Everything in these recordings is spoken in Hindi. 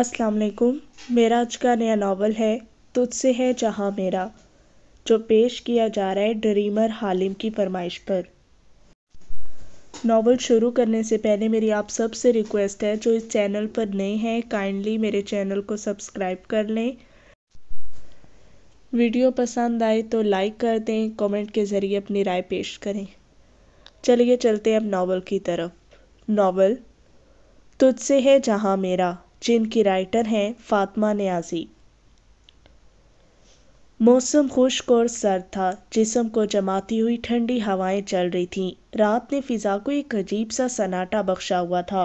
अस्सलाम वालेकुम मेरा आज का नया नावल है तुझसे है जहां मेरा जो पेश किया जा रहा है ड्रीमर हालिम की फरमाइश पर नावल शुरू करने से पहले मेरी आप सब से रिक्वेस्ट है जो इस चैनल पर नए हैं काइंडली मेरे चैनल को सब्सक्राइब कर लें वीडियो पसंद आए तो लाइक कर दें कमेंट के ज़रिए अपनी राय पेश करें चलिए चलते हैं अब नावल की तरफ नावल तुझसे है जहां मेरा जिनकी राइटर हैं फातमा न्याजी मौसम खुश्क और सर्द था जिसम को जमाती हुई ठंडी हवाएं चल रही थीं रात ने फिजा को एक अजीब सा सन्नाटा बख्शा हुआ था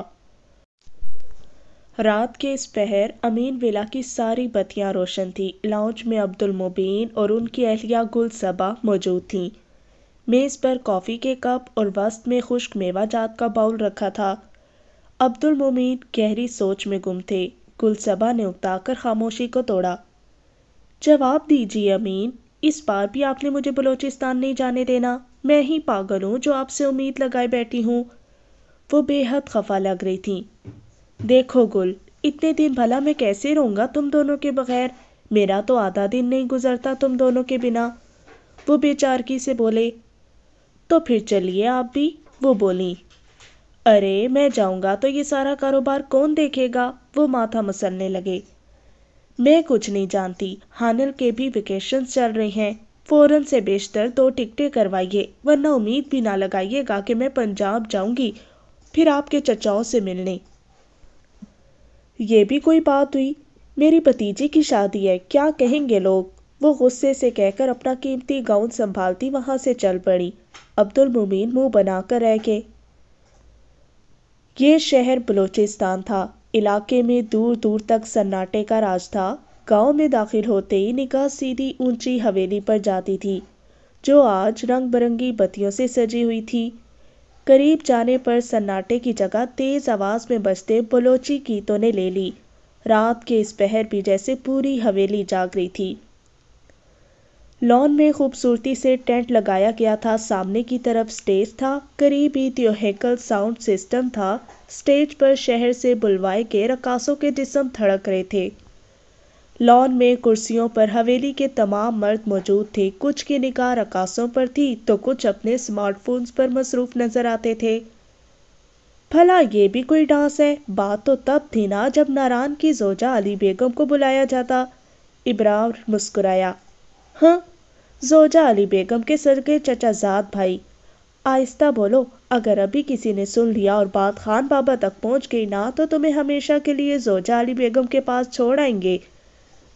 रात के इस पहर अमीन विला की सारी बत्तियां रोशन थीं लाउंज में अब्दुल मुबीन और उनकी अहलिया गुल सबा मौजूद थीं मेज़ पर कॉफ़ी के कप और वस्त में खुश्क मेवा जात का बाउल रखा था अब्दुल मोमिन गहरी सोच में गुम थे गुलसबा ने उकताकर खामोशी को तोड़ा जवाब दीजिए अमीन इस बार भी आपने मुझे बलूचिस्तान नहीं जाने देना मैं ही पागल हूँ जो आपसे उम्मीद लगाए बैठी हूँ वो बेहद खफा लग रही थी देखो गुल इतने दिन भला मैं कैसे रहूँगा तुम दोनों के बगैर मेरा तो आधा दिन नहीं गुजरता तुम दोनों के बिना वो बेचारगी से बोले तो फिर चलिए आप भी वो बोली अरे मैं जाऊंगा तो ये सारा कारोबार कौन देखेगा वो माथा मसलने लगे मैं कुछ नहीं जानती हानिल के भी वेकेशन चल रहे हैं फ़ौरन से बेशतर दो तो टिकटें करवाइए वरना उम्मीद भी ना लगाइएगा कि मैं पंजाब जाऊंगी फिर आपके चचाओं से मिलने ये भी कोई बात हुई मेरी भतीजी की शादी है क्या कहेंगे लोग वो गुस्से से कहकर अपना कीमती गाउन संभालती वहाँ से चल पड़ी अब्दुल मुमीन मुंह बनाकर रह गए ये शहर बलूचिस्तान था इलाके में दूर दूर तक सन्नाटे का राज था गांव में दाखिल होते ही निगाह सीधी ऊंची हवेली पर जाती थी जो आज रंग बिरंगी बत्तियों से सजी हुई थी करीब जाने पर सन्नाटे की जगह तेज आवाज में बजते बलोची गीतों ने ले ली रात के इस पहर भी जैसे पूरी हवेली जाग रही थी लॉन में खूबसूरती से टेंट लगाया गया था सामने की तरफ स्टेज था करीब ही त्योहेकल साउंड सिस्टम था स्टेज पर शहर से बुलवाए गए रकासों के जिसम थड़क रहे थे लॉन में कुर्सियों पर हवेली के तमाम मर्द मौजूद थे कुछ की निगाह रकासों पर थी तो कुछ अपने स्मार्टफोन्स पर मसरूफ नजर आते थे भला ये भी कोई डांस है बात तो तब थी ना जब नारायण की जोजा अली बेगम को बुलाया जाता इब्राह मुस्कुराया हाँ जोजा अली बेगम के सगे चचाजाद भाई आहिस्ता बोलो अगर अभी किसी ने सुन लिया और बात खान बाबा तक पहुंच गई ना तो तुम्हें हमेशा के लिए जोजा अली बेगम के पास छोड़ आएंगे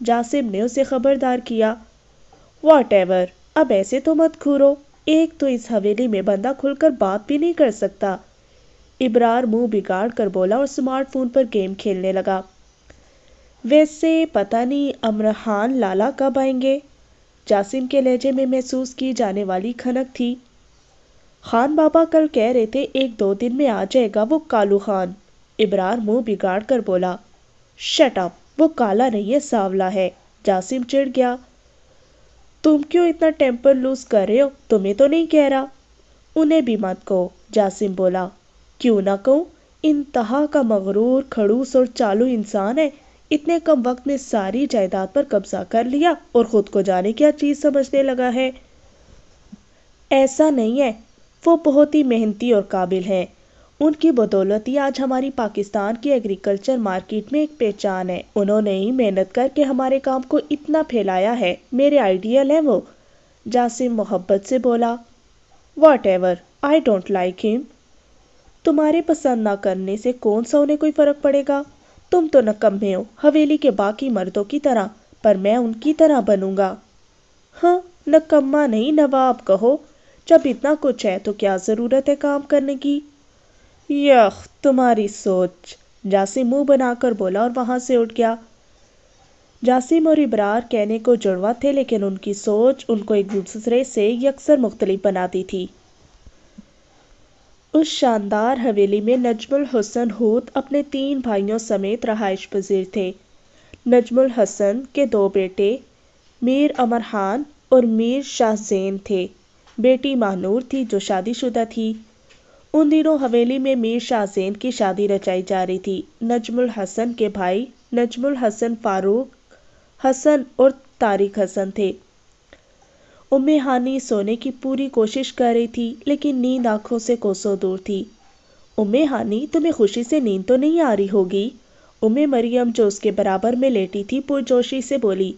जासिम ने उसे खबरदार किया वॉट एवर अब ऐसे तो मत घूरो एक तो इस हवेली में बंदा खुलकर बात भी नहीं कर सकता इब्रार मुंह बिगाड़ कर बोला और स्मार्टफोन पर गेम खेलने लगा वैसे पता नहीं अमरहान लाला कब आएंगे जासिम के लहजे में महसूस की जाने वाली खनक थी खान बाबा कल कह रहे थे एक दो दिन में आ जाएगा वो कालू खान इबरार मुंह बिगाड़ कर बोला शट अप वो काला नहीं है सावला है जासिम चिढ़ गया तुम क्यों इतना टेम्पर लूज कर रहे हो तुम्हें तो नहीं कह रहा उन्हें भी मत कहो जासिम बोला क्यों ना कहूँ इंतहा का मगरूर खड़ूस और चालू इंसान है इतने कम वक्त में सारी जायदाद पर कब्जा कर लिया और खुद को जाने क्या चीज समझने लगा है ऐसा नहीं है वो बहुत ही मेहनती और काबिल हैं उनकी बदौलत ही आज हमारी पाकिस्तान की एग्रीकल्चर मार्केट में एक पहचान है उन्होंने ही मेहनत करके हमारे काम को इतना फैलाया है मेरे आइडियल हैं वो जासिम मोहब्बत से बोला whatever I don't like him तुम्हारे पसंद ना करने से कौन सा उन्हें कोई फ़र्क पड़ेगा तुम तो नकम्मे हो हवेली के बाकी मर्दों की तरह पर मैं उनकी तरह बनूंगा हाँ नकम्मा नहीं नवाब कहो जब इतना कुछ है तो क्या ज़रूरत है काम करने की यख तुम्हारी सोच जासिम मुंह बनाकर बोला और वहां से उठ गया जासिम और इब्रार कहने को जुड़वा थे लेकिन उनकी सोच उनको एक दूसरे से यकसर मुख्तलिफ बनाती थी उस शानदार हवेली में नजमुल हसन हूत अपने तीन भाइयों समेत रहाइश पजीर थे नजमुल हसन के दो बेटे मीर अमर खान और मीर शाहजैन थे बेटी महानूर थी जो शादीशुदा थी उन दिनों हवेली में मीर शाहजैन की शादी रचाई जा रही थी नजमुल हसन के भाई नजमुल हसन फारूक हसन और तारिक हसन थे उम्मे हानी सोने की पूरी कोशिश कर रही थी लेकिन नींद आंखों से कोसों दूर थी उम्मे हानि तुम्हें खुशी से नींद तो नहीं आ रही होगी उम्मे मरियम जो उसके बराबर में लेटी थी पुरजोशी से बोली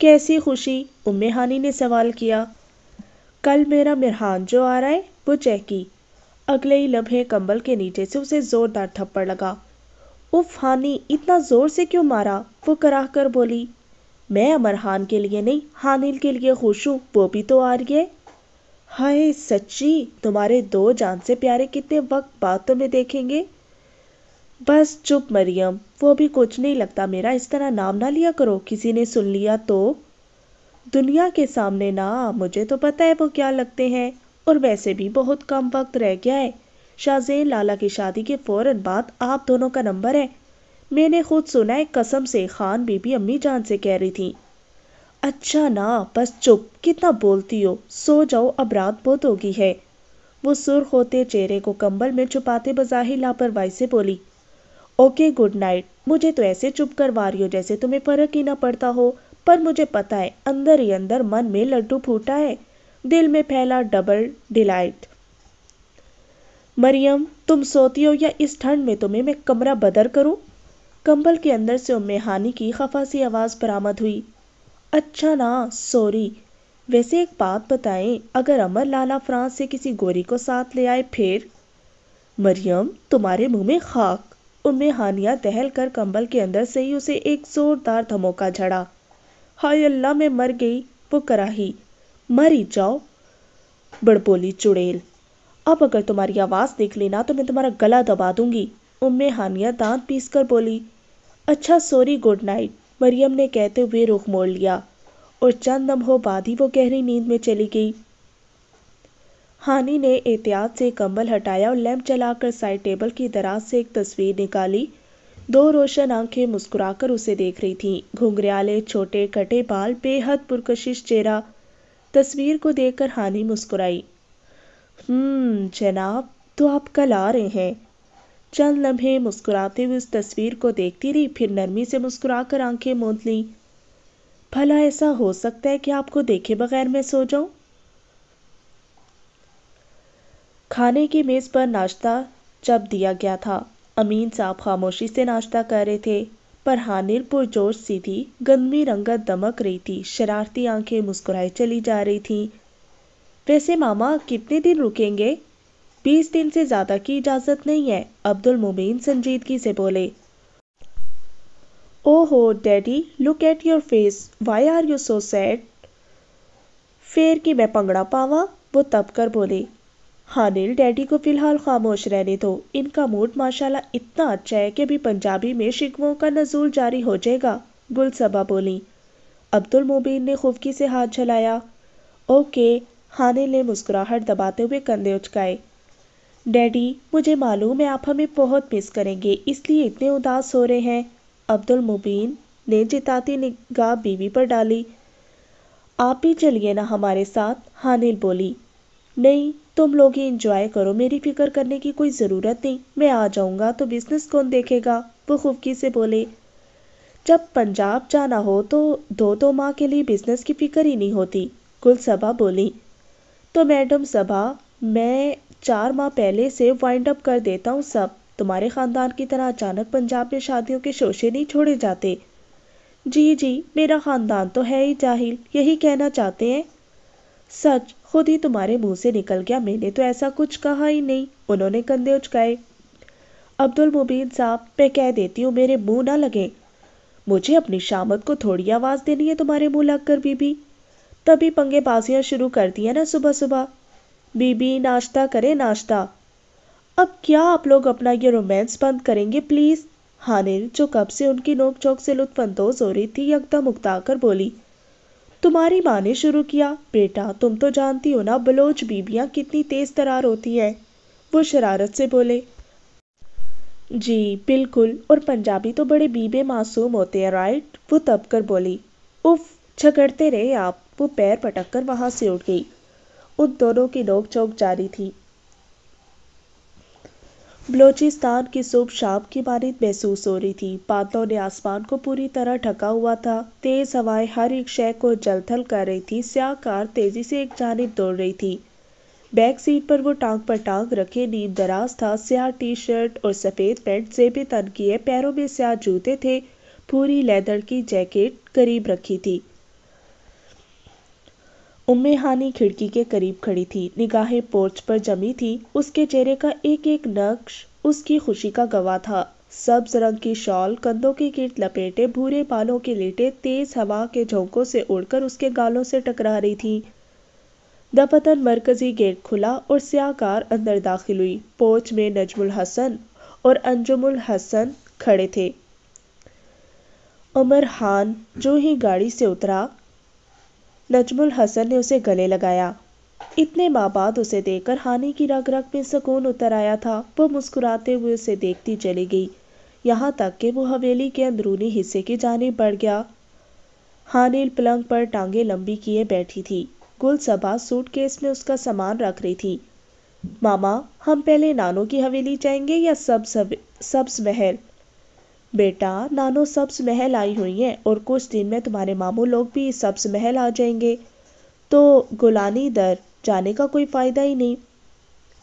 कैसी खुशी उम्मे हानी ने सवाल किया कल मेरा मिरहान जो आ रहा है वो चहकी अगले ही लम्हे कंबल के नीचे से उसे जोरदार थप्पड़ लगा उफ हानी इतना जोर से क्यों मारा वो कराह कर बोली मैं अमर खान के लिए नहीं हानिल के लिए खुश हूँ वो भी तो आ रही है हाय सच्ची तुम्हारे दो जान से प्यारे कितने वक्त बाद तुम्हें देखेंगे बस चुप मरियम वो भी कुछ नहीं लगता मेरा इस तरह नाम ना लिया करो किसी ने सुन लिया तो दुनिया के सामने ना मुझे तो पता है वो क्या लगते हैं और वैसे भी बहुत कम वक्त रह गया है शाहजेन लाला की शादी के फ़ौर बाद आप दोनों का नंबर है मैंने खुद सुना है कसम से खान बीबी अम्मी जान से कह रही थी अच्छा ना बस चुप कितना बोलती हो सो जाओ अब रात बहुत होगी है वो सुर्ख होते चेहरे को कंबल में छुपाते बज़ाहिर लापरवाही से बोली ओके गुड नाइट मुझे तो ऐसे चुप करवा रही हो जैसे तुम्हें फ़र्क ही ना पड़ता हो पर मुझे पता है अंदर ही अंदर मन में लड्डू फूटा है दिल में फैला डबल डिलाइट मरियम तुम सोती हो या इस ठंड में तुम्हें मैं कमरा बदर करूं कंबल के अंदर से उम्मे हानि की खफा सी आवाज़ बरामद हुई अच्छा ना सॉरी वैसे एक बात बताएं अगर अमर लाला फ्रांस से किसी गोरी को साथ ले आए फिर मरियम तुम्हारे मुंह में खाक उम्मे हानिया दहल कर कंबल के अंदर से ही उसे एक जोरदार धमोका झड़ा हाय अल्लाह मैं मर गई वो कराही मर ही जाओ बड़बोली चुड़ैल अब अगर तुम्हारी आवाज़ देख लेना तो मैं तुम्हारा गला दबा दूंगी उम्मे हानिया दांत पीस कर बोली अच्छा सॉरी गुड नाइट मरियम ने कहते हुए रुख मोड़ लिया और चंद लम्हों बाद ही वो गहरी नींद में चली गई हानि ने एहतियात से कंबल हटाया और लैंप चलाकर साइड टेबल की दराज से एक तस्वीर निकाली दो रोशन आंखें मुस्कुराकर उसे देख रही थीं घुंघरियाले छोटे कटे बाल बेहद पुरकशिश चेहरा तस्वीर को देखकर हानि मुस्कुराई हम्म जनाब तो आप कल आ रहे हैं चंद लम्हे मुस्कुराते हुए उस तस्वीर को देखती रही फिर नरमी से मुस्कुराकर आंखें मूंद लीं भला ऐसा हो सकता है कि आपको देखे बगैर मैं सो जाऊं खाने की मेज़ पर नाश्ता जब दिया गया था अमीन साहब खामोशी से नाश्ता कर रहे थे पर हानिर पुरजोश सी थी गंदमी रंगत दमक रही थी शरारती आंखें मुस्कुराई चली जा रही थी वैसे मामा कितने दिन रुकेंगे बीस दिन से ज़्यादा की इजाज़त नहीं है अब्दुल मुबीन संजीदगी से बोले ओ हो daddy look at your face why are you so sad फेर कि मैं पंगड़ा पावा वो तब कर बोले हानिल डैडी को फिलहाल खामोश रहने दो इनका मूड माशाल्लाह इतना अच्छा है कि अभी पंजाबी में शिकवों का नजूल जारी हो जाएगा गुलसबा बोली अब्दुल मुबीन ने खुफकी से हाथ झलाया ओके हानिल ने मुस्कुराहट दबाते हुए कंधे उचकाए डैडी मुझे मालूम है आप हमें बहुत मिस करेंगे इसलिए इतने उदास हो रहे हैं अब्दुल मुबीन ने जिताती निगाह बीवी पर डाली आप ही चलिए ना हमारे साथ हानिल बोली नहीं तुम लोग ही इंजॉय करो मेरी फिक्र करने की कोई ज़रूरत नहीं मैं आ जाऊँगा तो बिजनेस कौन देखेगा वो खुफकी से बोले जब पंजाब जाना हो तो दो दो माह के लिए बिजनेस की फिक्र ही नहीं होती गुलसबा बोली तो मैडम सभा मैं चार माह पहले से वाइंड अप कर देता हूँ सब तुम्हारे ख़ानदान की तरह अचानक पंजाब में शादियों के शोशे नहीं छोड़े जाते जी जी मेरा ख़ानदान तो है ही जाहिल यही कहना चाहते हैं सच खुद ही तुम्हारे मुंह से निकल गया मैंने तो ऐसा कुछ कहा ही नहीं उन्होंने कंधे उचकाए अब्दुल मुबीन साहब मैं कह देती हूँ मेरे मुंह ना लगे मुझे अपनी शामत को थोड़ी आवाज़ देनी है तुम्हारे मुंह लग कर बीबी तभी पंगे बाजियाँ शुरू कर दी ना सुबह सुबह बीबी नाश्ता करे नाश्ता अब क्या आप लोग अपना ये रोमांस बंद करेंगे प्लीज़ हानिर जो कब से उनकी नोक चौक से लुत्फानंदोज हो रही थी यकदम उकता कर बोली तुम्हारी माँ ने शुरू किया बेटा तुम तो जानती हो ना बलोच बीबियाँ कितनी तेज़ तरार होती हैं वो शरारत से बोले जी बिल्कुल और पंजाबी तो बड़े बीबे मासूम होते हैं राइट वो तब कर बोली उफ झगड़ते रहे आप वो पैर पटक कर वहाँ से उठ गई उन दोनों की नोकझोंक जारी थी बलोचिस्तान की सुबह शाम की मानद महसूस हो रही थी बादलों ने आसमान को पूरी तरह ढका हुआ था तेज हवाएं हर एक शय को जलथल कर रही थी स्या कार तेजी से एक जानब दौड़ रही थी बैक सीट पर वो टांग पर टांग रखे नींद दराज था स्या टी शर्ट और सफ़ेद पैंट जेबी तन किए पैरों में स्या जूते थे पूरी लेदर की जैकेट करीब रखी थी उम्मे खिड़की के करीब खड़ी थी निगाहें पोर्च पर जमी थी उसके चेहरे का एक एक नक्श उसकी खुशी का गवाह था सब्ज रंग की शॉल कंधों के गिर्द लपेटे भूरे बालों के लेटे तेज हवा के झोंकों से उड़कर उसके गालों से टकरा रही थी दपतन मरकजी गेट खुला और स्याकार अंदर दाखिल हुई पोच में नजमुल हसन और अंजुमुल हसन खड़े थे उमर खान जो ही गाड़ी से उतरा नजमुल हसन ने उसे गले लगाया इतने माँ बाद उसे देखकर हानि की रग रग में सुकून उतर आया था वो मुस्कुराते हुए उसे देखती चली गई यहाँ तक कि वो हवेली के अंदरूनी हिस्से की जानी बढ़ गया हानिल पलंग पर टांगे लंबी किए बैठी थी गुलसबा सूटकेस में उसका सामान रख रही थी मामा हम पहले नानों की हवेली जाएंगे या सब सब सब्ज महल बेटा नानो सब्स महल आई हुई हैं और कुछ दिन में तुम्हारे मामू लोग भी सब्स महल आ जाएंगे तो गुलानी दर जाने का कोई फ़ायदा ही नहीं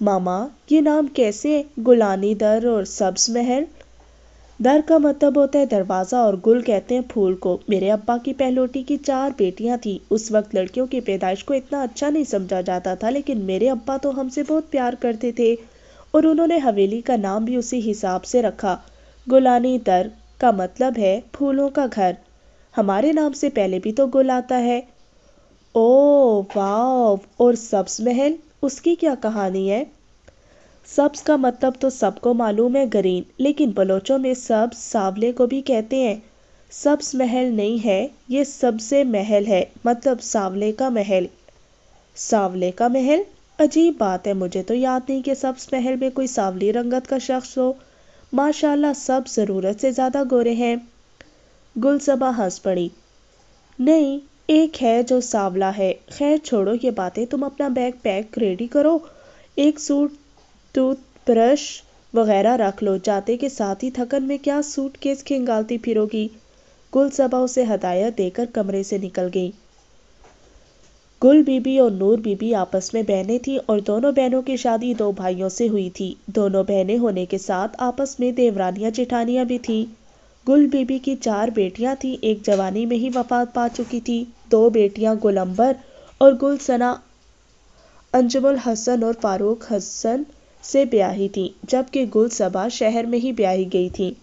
मामा ये नाम कैसे गुलानी दर और सब्स महल दर का मतलब होता है दरवाज़ा और गुल कहते हैं फूल को मेरे अब्बा की पहलोटी की चार बेटियां थीं उस वक्त लड़कियों की पैदाइश को इतना अच्छा नहीं समझा जाता था लेकिन मेरे अब्बा तो हमसे बहुत प्यार करते थे और उन्होंने हवेली का नाम भी उसी हिसाब से रखा गुलानी दर का मतलब है फूलों का घर हमारे नाम से पहले भी तो गुल आता है ओ वाव और सब्स महल उसकी क्या कहानी है सब्स का मतलब तो सबको मालूम है ग्रीन लेकिन बलोचों में सब्स सावले को भी कहते हैं सब्स महल नहीं है ये सबसे महल है मतलब सावले का महल सावले का महल अजीब बात है मुझे तो याद नहीं कि सब्स महल में कोई सावली रंगत का शख्स हो माशाल्लाह सब ज़रूरत से ज़्यादा गोरे हैं गुलसबा हंस पड़ी नहीं एक है जो सावला है खैर छोड़ो ये बातें तुम अपना बैग पैक रेडी करो एक सूट टूथ ब्रश वगैरह रख लो जाते के साथ ही थकन में क्या सूट केस खिंगालती फिरोगी गुलसबा उसे हदायत देकर कमरे से निकल गई गुल बीबी और नूर बीबी आपस में बहनें थीं और दोनों बहनों की शादी दो भाइयों से हुई थी दोनों बहनें होने के साथ आपस में देवरानियां जेठानियां भी थीं गुल बीबी की चार बेटियां थीं एक जवानी में ही वफात पा चुकी थी दो बेटियां गुलंबर और गुलसना अंजमुल हसन और फारूक हसन से ब्याही थी जबकि गुलसबा शहर में ही ब्याही गई थी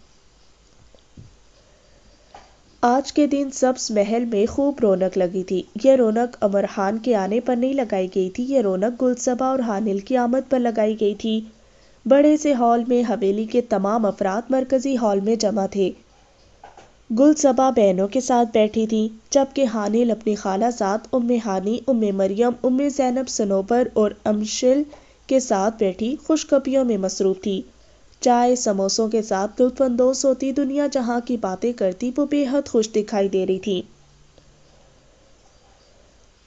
आज के दिन सब्स महल में खूब रौनक लगी थी यह रौनक अमर खान के आने पर नहीं लगाई गई थी यह रौनक गुलसबा और हानिल की आमद पर लगाई गई थी बड़े से हॉल में हवेली के तमाम अफराद मरकजी हॉल में जमा थे गुलसबा बहनों के साथ बैठी थी जबकि हानिल अपनी खाला साथ उम हानी उम मरियम उम जैनब सनोबर और अमशिल के साथ बैठी खुशखबियों में मसरूफ थी चाय समोसों के साथ लुत्फानंदोज होती दुनिया जहां की बातें करती वो बेहद खुश दिखाई दे रही थी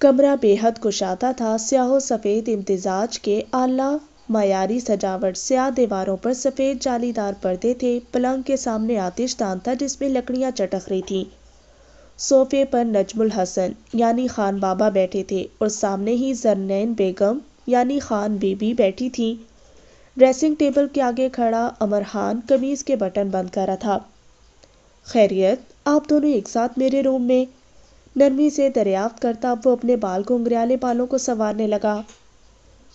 कमरा बेहद कुशादा था स्याहो सफ़ेद इम्तजाज के आला मयारी सजावट स्याह दीवारों पर सफ़ेद जालीदार पर्दे थे पलंग के सामने आतिशदान था जिसमें लकड़ियाँ चटक रही थी सोफे पर नजमुल हसन यानी खान बाबा बैठे थे और सामने ही जरनैन बेगम यानी खान बीबी बैठी थीं ड्रेसिंग टेबल के आगे खड़ा अमर खान कमीज के बटन बंद कर रहा था खैरियत आप दोनों एक साथ मेरे रूम में नरमी से दरियाफ्त करता वो अपने बाल घुंघराले बालों को संवारने लगा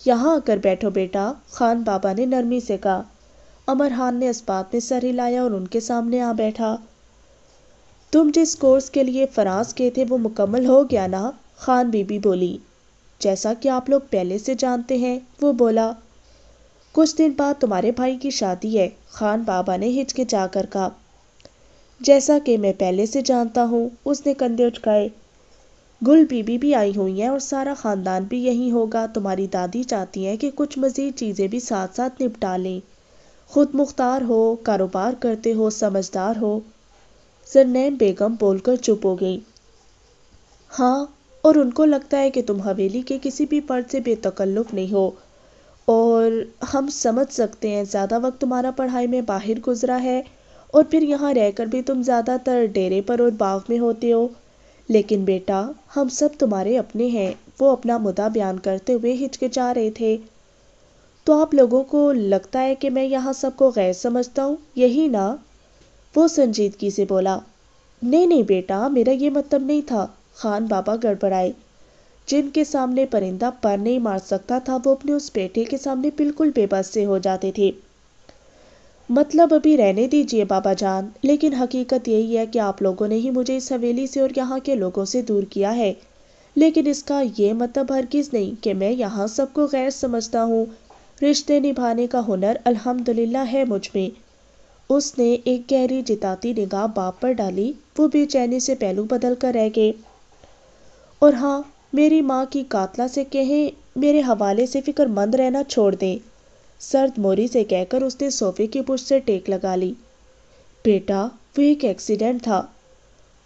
यहाँ आकर बैठो बेटा खान बाबा ने नरमी से कहा अमर खान ने इस बात में सर हिलाया और उनके सामने आ बैठा तुम जिस कोर्स के लिए फराज किए थे वो मुकम्मल हो गया ना खान बीबी बोली जैसा कि आप लोग पहले से जानते हैं वो बोला कुछ दिन बाद तुम्हारे भाई की शादी है खान बाबा ने हिचकिचाकर कहा जैसा कि मैं पहले से जानता हूँ उसने कंधे उठकाए गुल बीबी भी आई हुई हैं और सारा ख़ानदान भी यहीं होगा तुम्हारी दादी चाहती हैं कि कुछ मज़ीद चीज़ें भी साथ साथ निपटा लें खुद मुख्तार हो कारोबार करते हो समझदार हो जरनैन बेगम बोलकर चुप हो गई हाँ और उनको लगता है कि तुम हवेली के किसी भी पर्द से बेतकल्लुफ़ नहीं हो और हम समझ सकते हैं ज़्यादा वक्त तुम्हारा पढ़ाई में बाहर गुज़रा है और फिर यहाँ रहकर भी तुम ज़्यादातर डेरे पर और बाग में होते हो लेकिन बेटा हम सब तुम्हारे अपने हैं वो अपना मुद्दा बयान करते हुए हिचकिचा रहे थे तो आप लोगों को लगता है कि मैं यहाँ सबको गैर समझता हूँ यही ना वो संजीदगी से बोला नहीं नहीं बेटा मेरा ये मतलब नहीं था खान बाबा गड़बड़ाए जिनके सामने परिंदा पर नहीं मार सकता था वो अपने उस बेटे के सामने बिल्कुल बेबस से हो जाते थे मतलब अभी रहने दीजिए बाबा जान लेकिन हकीकत यही है कि आप लोगों ने ही मुझे इस हवेली से और यहाँ के लोगों से दूर किया है लेकिन इसका ये मतलब हरगिज़ नहीं कि मैं यहाँ सबको गैर समझता हूँ रिश्ते निभाने का हुनर अल्हम्दुलिल्लाह है मुझ में उसने एक गहरी जिताती निगाह बाप पर डाली वो बेचैनी से पहलू बदल कर रह गए और हाँ मेरी माँ की कातला से कहें मेरे हवाले से फिक्रमंद रहना छोड़ दें सर्द मोरी से कहकर उसने सोफे की पुश से टेक लगा ली बेटा वो एक एक्सीडेंट था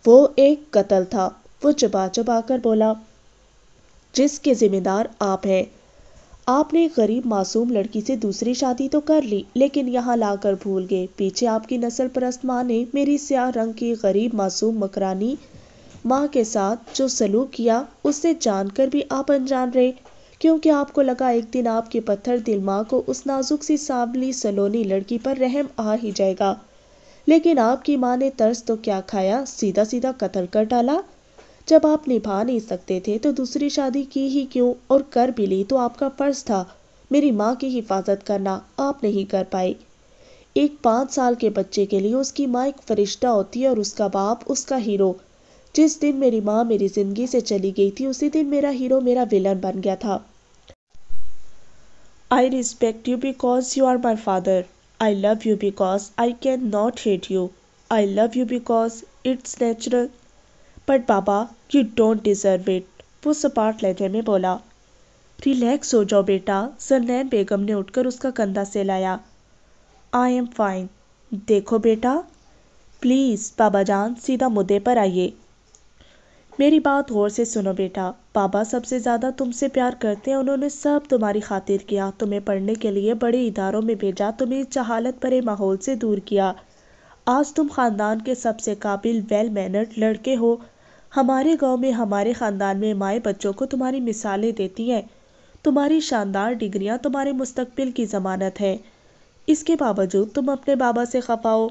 वो एक कत्ल था वो चबा चबा कर बोला जिसके जिम्मेदार आप हैं आपने गरीब मासूम लड़की से दूसरी शादी तो कर ली लेकिन यहाँ लाकर भूल गए पीछे आपकी नस्ल परस्त माँ ने मेरी स्याह रंग की गरीब मासूम मकरानी माँ के साथ जो सलूक किया उससे जानकर भी आप अनजान रहे क्योंकि आपको लगा एक दिन आपके पत्थर दिल माँ को उस नाजुक सी सांवली सलोनी लड़की पर रहम आ ही जाएगा लेकिन आपकी माँ ने तर्स तो क्या खाया सीधा सीधा कतल कर डाला जब आप निभा नहीं सकते थे तो दूसरी शादी की ही क्यों और कर भी ली तो आपका फर्ज था मेरी माँ की हिफाजत करना आप नहीं कर पाए एक पाँच साल के बच्चे के लिए उसकी माँ एक फरिश्ता होती है और उसका बाप उसका हीरो जिस दिन मेरी माँ मेरी जिंदगी से चली गई थी उसी दिन मेरा हीरो मेरा विलन बन गया था I respect you because you are my father I love you because I can not hate you I love you because it's natural but बाबा यू डोंट डिजर्व इट वो सपाट लहजे में बोला रिलैक्स हो जाओ बेटा सरनैन बेगम ने उठकर उसका कंधा से लाया आई एम फाइन देखो बेटा प्लीज़ बाबा जान सीधा मुद्दे पर आइए मेरी बात गौर से सुनो बेटा पापा सबसे ज़्यादा तुमसे प्यार करते हैं उन्होंने सब तुम्हारी खातिर किया तुम्हें पढ़ने के लिए बड़े इदारों में भेजा तुम्हें जहालत भरे माहौल से दूर किया आज तुम ख़ानदान के सबसे काबिल वेल मैनर्ड लड़के हो हमारे गांव में हमारे ख़ानदान में माएँ बच्चों को तुम्हारी मिसालें देती हैं तुम्हारी शानदार डिग्रियाँ तुम्हारे मुस्तबिल की ज़मानत है इसके बावजूद तुम अपने बाबा से खपाओ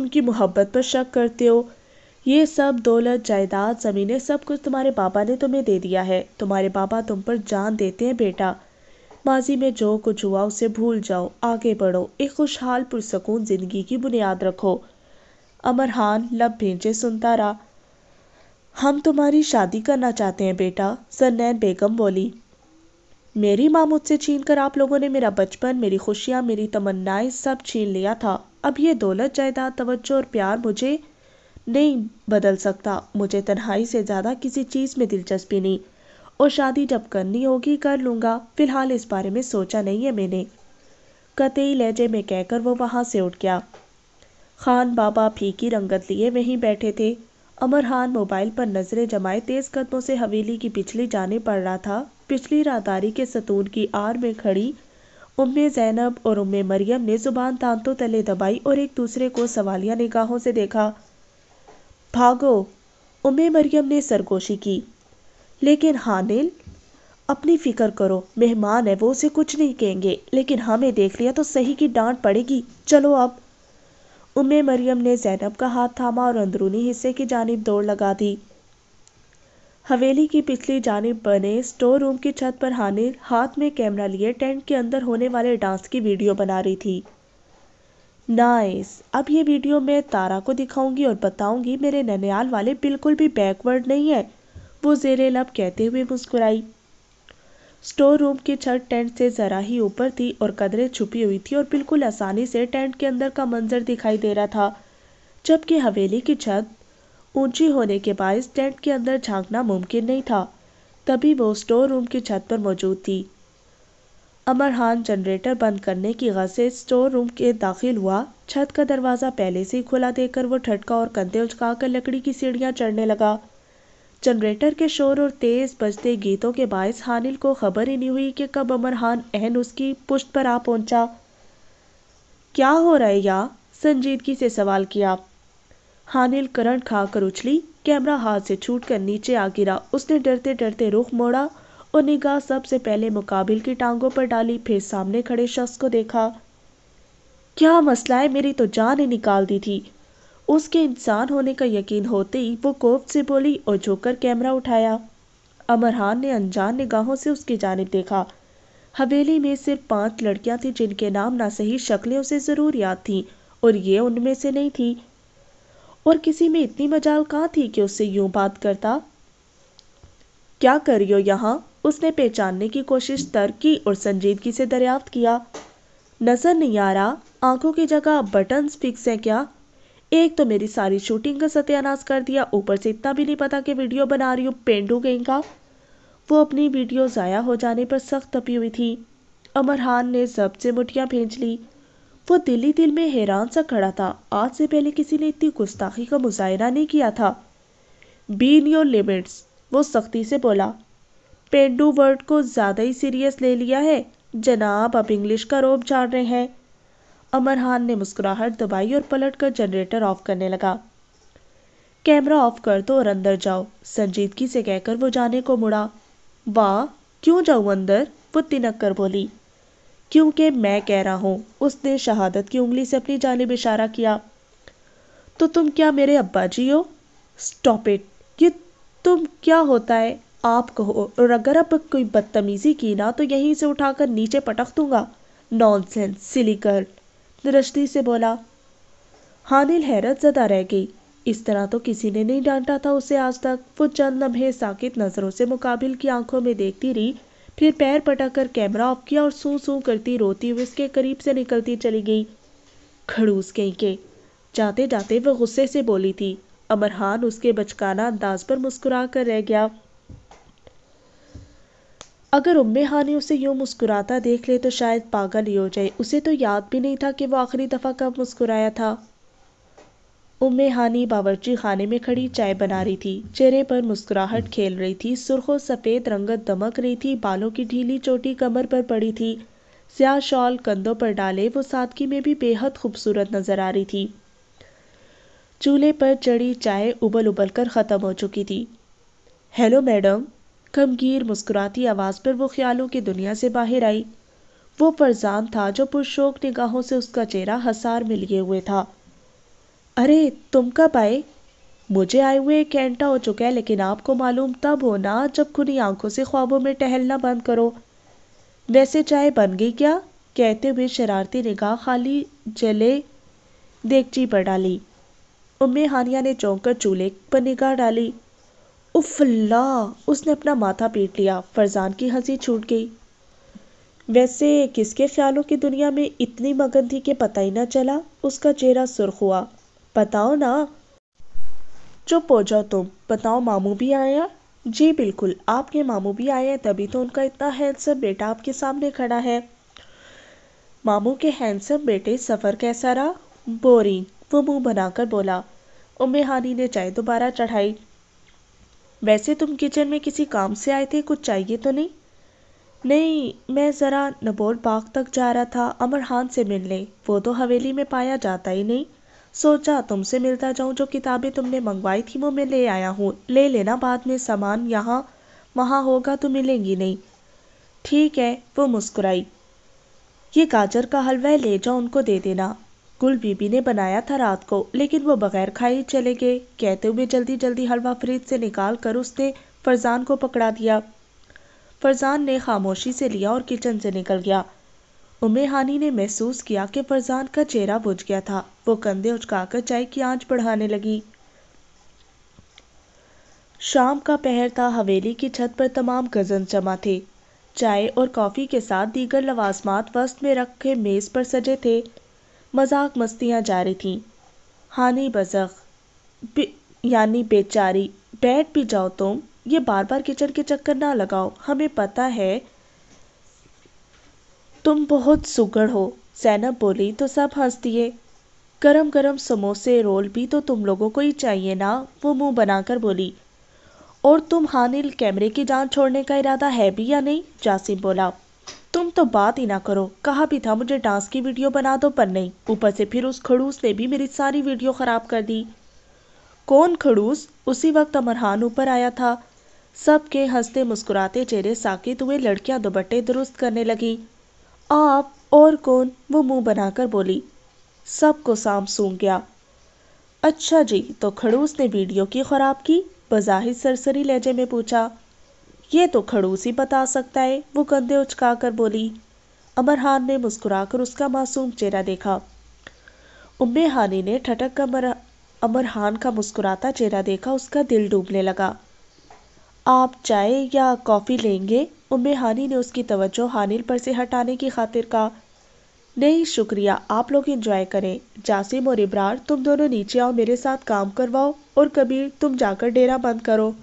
उनकी मोहब्बत पर शक करते हो ये सब दौलत जायदाद ज़मीनें सब कुछ तुम्हारे बाबा ने तुम्हें दे दिया है तुम्हारे बाबा तुम पर जान देते हैं बेटा माजी में जो कुछ हुआ उसे भूल जाओ आगे बढ़ो एक खुशहाल पुरसकून ज़िंदगी की बुनियाद रखो अमरहान लब भेजे सुनता रहा हम तुम्हारी शादी करना चाहते हैं बेटा सन्नैन बेगम बोली मेरी माँ मुझसे छीन कर आप लोगों ने मेरा बचपन मेरी खुशियाँ मेरी तमन्नाएं सब छीन लिया था अब ये दौलत जायदाद तवज्जो और प्यार मुझे नहीं बदल सकता मुझे तन्हाई से ज़्यादा किसी चीज़ में दिलचस्पी नहीं और शादी जब करनी होगी कर लूँगा फिलहाल इस बारे में सोचा नहीं है मैंने कतई लहजे में कहकर वो वहाँ से उठ गया खान बाबा फीकी रंगत लिए वहीं बैठे थे अमर खान मोबाइल पर नजरें जमाए तेज कदमों से हवेली की पिछली जाने पड़ रहा था पिछली रातारी के सतून की आड़ में खड़ी उम्मे जैनब और उम्मे मरियम ने जुबान तांतों तले दबाई और एक दूसरे को सवालिया निगाहों से देखा भागो उमे मरियम ने सरगोशी की लेकिन हानिल अपनी फिक्र करो मेहमान है वो उसे कुछ नहीं कहेंगे लेकिन हमें देख लिया तो सही की डांट पड़ेगी चलो अब उमे मरियम ने जैनब का हाथ थामा और अंदरूनी हिस्से की जानब दौड़ लगा दी हवेली की पिछली जानब बने स्टोर रूम की छत पर हानिल हाथ में कैमरा लिए टेंट के अंदर होने वाले डांस की वीडियो बना रही थी नाइस अब ये वीडियो मैं तारा को दिखाऊंगी और बताऊंगी मेरे ननियाल वाले बिल्कुल भी बैकवर्ड नहीं है वो जेरे लब कहते हुए मुस्कुराई स्टोर रूम की छत टेंट से ज़रा ही ऊपर थी और कदरें छुपी हुई थी और बिल्कुल आसानी से टेंट के अंदर का मंजर दिखाई दे रहा था जबकि हवेली की छत ऊंची होने के बायस टेंट के अंदर झांकना मुमकिन नहीं था तभी वो स्टोर रूम की छत पर मौजूद थी अमरहान जनरेटर बंद करने की गज से स्टोर रूम के दाखिल हुआ छत का दरवाजा पहले से ही खुला देखकर वो ठटका और कंधे उचकाकर लकड़ी की सीढ़ियां चढ़ने लगा जनरेटर के शोर और तेज बजते गीतों के बायस हानिल को खबर ही नहीं हुई कि कब अमरहान एहन उसकी पुष्ट पर आ पहुंचा क्या हो रहा है या संजीदगी से सवाल किया हानिल करंट खाकर उछली कैमरा हाथ से छूट नीचे आ गिरा उसने डरते डरते रुख मोड़ा और निगाह सबसे पहले मुकाबिल की टांगों पर डाली फिर सामने खड़े शख्स को देखा क्या मसला है मेरी तो जान ही निकाल दी थी उसके इंसान होने का यकीन होते ही वो कोप से बोली और झोंकर कैमरा उठाया अमरहान ने अनजान निगाहों से उसकी जानब देखा हवेली में सिर्फ पांच लड़कियां थीं जिनके नाम ना सही शक्लें उसे ज़रूर याद थीं और ये उनमें से नहीं थी और किसी में इतनी मजाल कहाँ थी कि उससे यूं बात करता क्या कर रही हो यहाँ उसने पहचानने की कोशिश की और संजीदगी से दरियाफ्त किया नज़र नहीं आ रहा आंखों की जगह बटन्स फिक्स हैं क्या एक तो मेरी सारी शूटिंग का सत्यानाश कर दिया ऊपर से इतना भी नहीं पता कि वीडियो बना रही हूँ पेंडू गेंग का वो अपनी वीडियो ज़ाया हो जाने पर सख्त तपी हुई थी अमरहान ने सबसे से मुठियाँ भेज ली वो दिली दिल में हैरान सा खड़ा था आज से पहले किसी ने इतनी गुस्ताखी का मुजाहरा नहीं किया था बीन योर लिमिट्स वो सख्ती से बोला पेंडू वर्ड को ज़्यादा ही सीरियस ले लिया है जनाब आप इंग्लिश का रोब झाड़ रहे हैं अमरहान ने मुस्कुराहट दबाई और पलट कर जनरेटर ऑफ करने लगा कैमरा ऑफ कर दो और अंदर जाओ संजीदगी से कहकर वो जाने को मुड़ा वाह क्यों जाऊँ अंदर वो तिनक कर बोली क्योंकि मैं कह रहा हूँ उसने शहादत की उंगली से अपनी जानब इशारा किया तो तुम क्या मेरे अब्बा जी हो स्टॉप इट ये तुम क्या होता है आप कहो और अगर अब कोई बदतमीजी की ना तो यहीं से उठाकर नीचे पटक दूंगा नॉनसेंस सिली गर्ल रश्दी से बोला हानिल हैरत ज़दा रह गई इस तरह तो किसी ने नहीं डांटा था उसे आज तक वो चंद लम्हे साकित नज़रों से मुकाबिल की आंखों में देखती रही फिर पैर पटक कर कैमरा ऑफ किया और सू सू करती रोती हुई उसके करीब से निकलती चली गई खड़ूस कहीं के जाते जाते वह गुस्से से बोली थी अमरहान उसके बचकाना अंदाज पर मुस्कुरा कर रह गया अगर उम्मे हानि उसे यूँ मुस्कुराता देख ले तो शायद पागल ही हो जाए उसे तो याद भी नहीं था कि वो आखिरी दफ़ा कब मुस्कुराया था उम्मे हानि बावर्ची खाने में खड़ी चाय बना रही थी चेहरे पर मुस्कुराहट खेल रही थी सुर्खों सफ़ेद रंगत दमक रही थी बालों की ढीली चोटी कमर पर पड़ी थी स्याह शॉल कंधों पर डाले वो सादगी में भी बेहद खूबसूरत नजर आ रही थी चूल्हे पर चढ़ी चाय उबल उबल कर ख़त्म हो चुकी थी हेलो मैडम गमगीर मुस्कुराती आवाज़ पर वो ख्यालों की दुनिया से बाहर आई वो फरजान था जो पुरशोक निगाहों से उसका चेहरा हसार में लिए हुए था अरे तुम कब आए मुझे आए हुए एक घंटा हो चुका है लेकिन आपको मालूम तब होना जब खुली आंखों से ख्वाबों में टहलना बंद करो वैसे चाय बन गई क्या कहते हुए शरारती निगाह खाली जले देगची पर डाली उम्मे हानिया ने चौंक कर चूल्हे पर निगाह डाली उफ्फला उसने अपना माथा पीट लिया फरजान की हंसी छूट गई वैसे किसके ख्यालों की दुनिया में इतनी मगन थी कि पता ही ना चला उसका चेहरा सुर्ख हुआ बताओ ना चुप हो जाओ तुम बताओ मामू भी आया जी बिल्कुल आपके मामू भी आए हैं तभी तो उनका इतना हैंडसम बेटा आपके सामने खड़ा है मामू के हैंडसम बेटे सफ़र कैसा रहा बोरिंग वो मुंह बनाकर बोला उम्मे हानी ने चाय दोबारा चढ़ाई वैसे तुम किचन में किसी काम से आए थे कुछ चाहिए तो नहीं नहीं मैं ज़रा नबोल बाग तक जा रहा था अमर खान से मिलने वो तो हवेली में पाया जाता ही नहीं सोचा तुमसे मिलता जाऊँ जो किताबें तुमने मंगवाई थी वो मैं ले आया हूँ ले लेना बाद में सामान यहाँ वहाँ होगा तो मिलेंगी नहीं ठीक है वो मुस्कुराई ये गाजर का हलवा ले जाओ उनको दे देना गुल बीबी ने बनाया था रात को लेकिन वो बगैर खाए चले गए कहते हुए जल्दी जल्दी हलवा फ्रिज से निकाल कर उसने फरजान को पकड़ा दिया फरजान ने खामोशी से लिया और किचन से निकल गया उमे हानि ने महसूस किया कि फरजान का चेहरा बुझ गया था वो कंधे उचकाकर चाय की आंच बढ़ाने लगी शाम का पहर था हवेली की छत पर तमाम गजन जमा थे चाय और कॉफ़ी के साथ दीगर लवाजमात वस्त में रखे मेज़ पर सजे थे मज़ाक मस्तियाँ जारी थीं हानि बज़्ज़ख यानी बेचारी बैठ भी जाओ तुम ये बार बार किचन के चक्कर ना लगाओ हमें पता है तुम बहुत सुगढ़ हो जैनब बोली तो सब हंस दिए गरम गरम समोसे रोल भी तो तुम लोगों को ही चाहिए ना वो मुंह बनाकर बोली और तुम हानिल कैमरे की जान छोड़ने का इरादा है भी या नहीं जासिम बोला तुम तो बात ही ना करो कहा भी था मुझे डांस की वीडियो बना दो पर नहीं ऊपर से फिर उस खड़ूस ने भी मेरी सारी वीडियो ख़राब कर दी कौन खड़ूस उसी वक्त अमरहान ऊपर आया था सबके हंसते मुस्कुराते चेहरे साकित हुए लड़कियां दुबट्टे दुरुस्त करने लगी आप और कौन वो मुंह बनाकर बोली सबको साम सूंघ गया अच्छा जी तो खड़ूस ने वीडियो की ख़राब की बज़ाहिर सरसरी लहजे में पूछा ये तो खड़ूस ही बता सकता है वो कंधे उचकाकर बोली अमरहान ने मुस्कुराकर उसका मासूम चेहरा देखा उम्मे हानि ने ठटक कर अमरहान का मुस्कुराता चेहरा देखा उसका दिल डूबने लगा आप चाय या कॉफ़ी लेंगे उम्मे हानि ने उसकी तवज्जो हानिल पर से हटाने की खातिर कहा नहीं शुक्रिया आप लोग इंजॉय करें जासिम और इब्रार तुम दोनों नीचे आओ मेरे साथ काम करवाओ और कबीर तुम जाकर डेरा बंद करो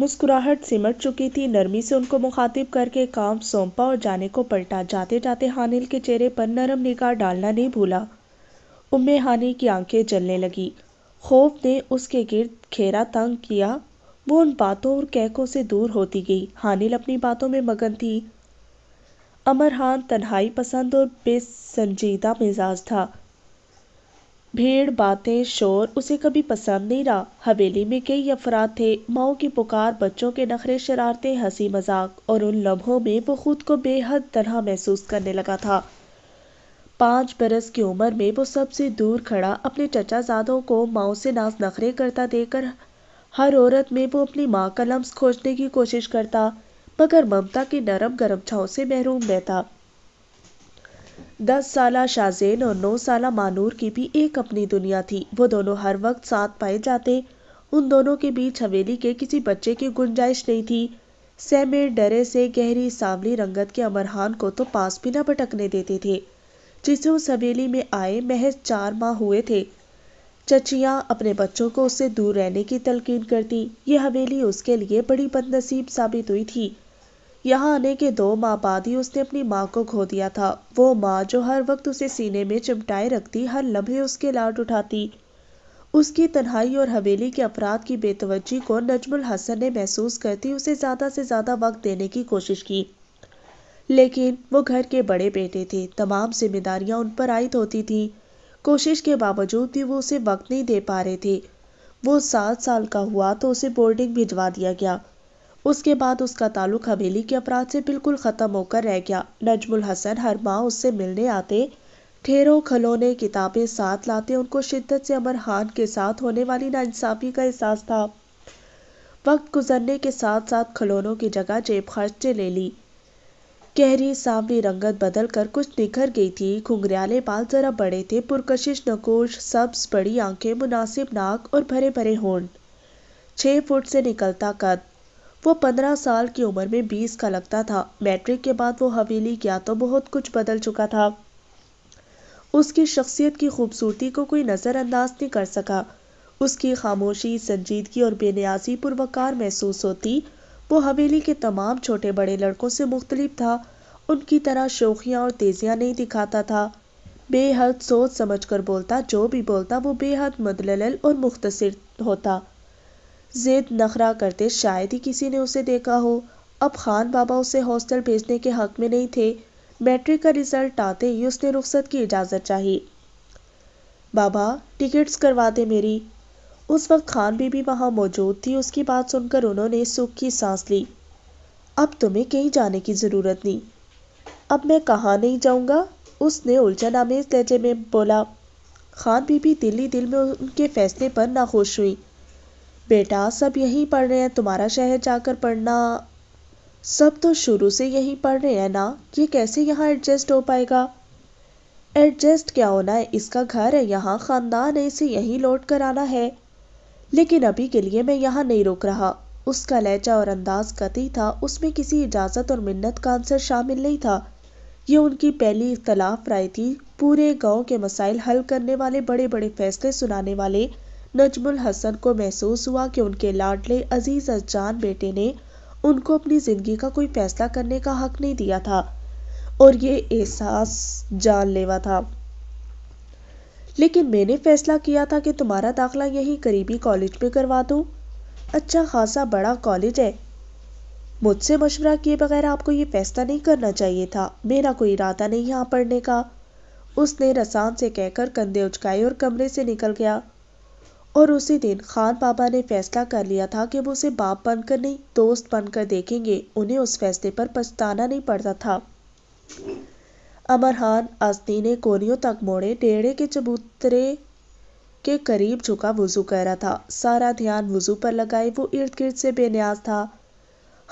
मुस्कुराहट सिमट चुकी थी नरमी से उनको मुखातिब करके काम सौंपा और जाने को पलटा जाते जाते हानिल के चेहरे पर नरम निगाह डालना नहीं भूला उम्मे हानिल की आंखें जलने लगी खौफ ने उसके गिर्द खेरा तंग किया वो उन बातों और कैकों से दूर होती गई हानिल अपनी बातों में मगन थी अमर तन्हाई पसंद और बेसंजीदा मिजाज था भीड़ बातें शोर उसे कभी पसंद नहीं रहा हवेली में कई अफराद थे माओ की पुकार बच्चों के नखरे शरारतें हंसी मजाक और उन लम्हों में वो खुद को बेहद तरह महसूस करने लगा था पाँच बरस की उम्र में वो सबसे दूर खड़ा अपने चचा जादों को माओ से नाज नखरे करता देकर हर औरत में वो अपनी माँ का लम्स खोजने की कोशिश करता मगर ममता की नरम गरम छाँव से महरूम रहता दस साल शाहजेन और नौ साल मानूर की भी एक अपनी दुनिया थी वो दोनों हर वक्त साथ पाए जाते उन दोनों के बीच हवेली के किसी बच्चे की गुंजाइश नहीं थी सहमे डरे से गहरी सांवली रंगत के अमरहान को तो पास भी न भटकने देते थे जिसे उस हवेली में आए महज चार माह हुए थे चचियाँ अपने बच्चों को उससे दूर रहने की तलकीन करती ये हवेली उसके लिए बड़ी बदनसीब साबित हुई थी यहाँ आने के दो माह बाद ही उसने अपनी माँ को खो दिया था वो माँ जो हर वक्त उसे सीने में चिमटाए रखती हर लम्हे उसके लाड उठाती उसकी तन्हाई और हवेली के अपराध की बेतवजी को नजमुल हसन ने महसूस करती उसे ज़्यादा से ज़्यादा वक्त देने की कोशिश की लेकिन वो घर के बड़े बेटे थे तमाम जिम्मेदारियां उन पर आयद होती थी कोशिश के बावजूद भी वो उसे वक्त नहीं दे पा रहे थे वो सात साल का हुआ तो उसे बोर्डिंग भिजवा दिया गया उसके बाद उसका ताल्लुक हवेली के अपराध से बिल्कुल ख़त्म होकर रह गया नजमुल हसन हर माह उससे मिलने आते ठेरों खलौने किताबें साथ लाते उनको शिद्दत से अमर खान के साथ होने वाली नाइंसाफ़ी का एहसास था वक्त गुजरने के साथ साथ खलौनों की जगह जेब खर्चे ले ली गहरी सांवली रंगत बदल कर कुछ निखर गई थी घुंघराले बाल जरा बड़े थे पुरकशिश नकोश सब्ज बड़ी आंखें मुनासिब नाक और भरे भरे होंठ छः फुट से निकलता कद वो पंद्रह साल की उम्र में बीस का लगता था मैट्रिक के बाद वो हवेली गया तो बहुत कुछ बदल चुका था उसकी शख्सियत की खूबसूरती को कोई नज़रअंदाज नहीं कर सका उसकी खामोशी संजीदगी और बेनियाजी पुरवकार महसूस होती वो हवेली के तमाम छोटे बड़े लड़कों से मुख्तलिफ था उनकी तरह शोखियाँ और तेजियाँ नहीं दिखाता था बेहद सोच समझ कर बोलता जो भी बोलता वो बेहद मदलल और मुख्तर होता ज़ेद नखरा करते शायद ही किसी ने उसे देखा हो अब खान बाबा उसे हॉस्टल भेजने के हक में नहीं थे मैट्रिक का रिजल्ट आते ही उसने रुख्सत की इजाज़त चाही बाबा टिकट्स करवा दे मेरी उस वक्त खान बीबी वहाँ मौजूद थी उसकी बात सुनकर उन्होंने सुख की सांस ली अब तुम्हें कहीं जाने की ज़रूरत नहीं अब मैं कहाँ नहीं जाऊँगा उसने उलझन आमेज लहजे में बोला खान बीबी दिल्ली दिल में उनके फैसले पर नाखुश हुई बेटा सब यहीं पढ़ रहे हैं तुम्हारा शहर जाकर पढ़ना सब तो शुरू से यहीं पढ़ रहे हैं ना ये कैसे यहाँ एडजस्ट हो पाएगा एडजस्ट क्या होना है इसका घर है यहाँ ख़ानदान है इसे यहीं लौट कर आना है लेकिन अभी के लिए मैं यहाँ नहीं रोक रहा उसका लहजा और अंदाज कतई था उसमें किसी इजाज़त और मिन्नत का आंसर शामिल नहीं था ये उनकी पहली इख्तलाफ राय थी पूरे गांव के मसाइल हल करने वाले बड़े बड़े फैसले सुनाने वाले नजमुल हसन को महसूस हुआ कि उनके लाडले अजीज अजान बेटे ने उनको अपनी ज़िंदगी का कोई फैसला करने का हक नहीं दिया था और ये एहसास जानलेवा था लेकिन मैंने फैसला किया था कि तुम्हारा दाखला यहीं करीबी कॉलेज में करवा दूँ अच्छा खासा बड़ा कॉलेज है मुझसे मशवरा किए बगैर आपको ये फैसला नहीं करना चाहिए था मेरा कोई इरादा नहीं यहाँ पढ़ने का उसने रसान से कहकर कंधे उचकाए और कमरे से निकल गया और उसी दिन खान बाबा ने फैसला कर लिया था कि वो उसे बाप बनकर नहीं दोस्त बनकर देखेंगे उन्हें उस फैसले पर पछताना नहीं पड़ता था अमरहान अस्ती ने कोनियों तक मोड़े टेढ़े के चबूतरे के करीब झुका वजू कर रहा था सारा ध्यान वजू पर लगाए वो इर्द गिर्द से बेनियाज था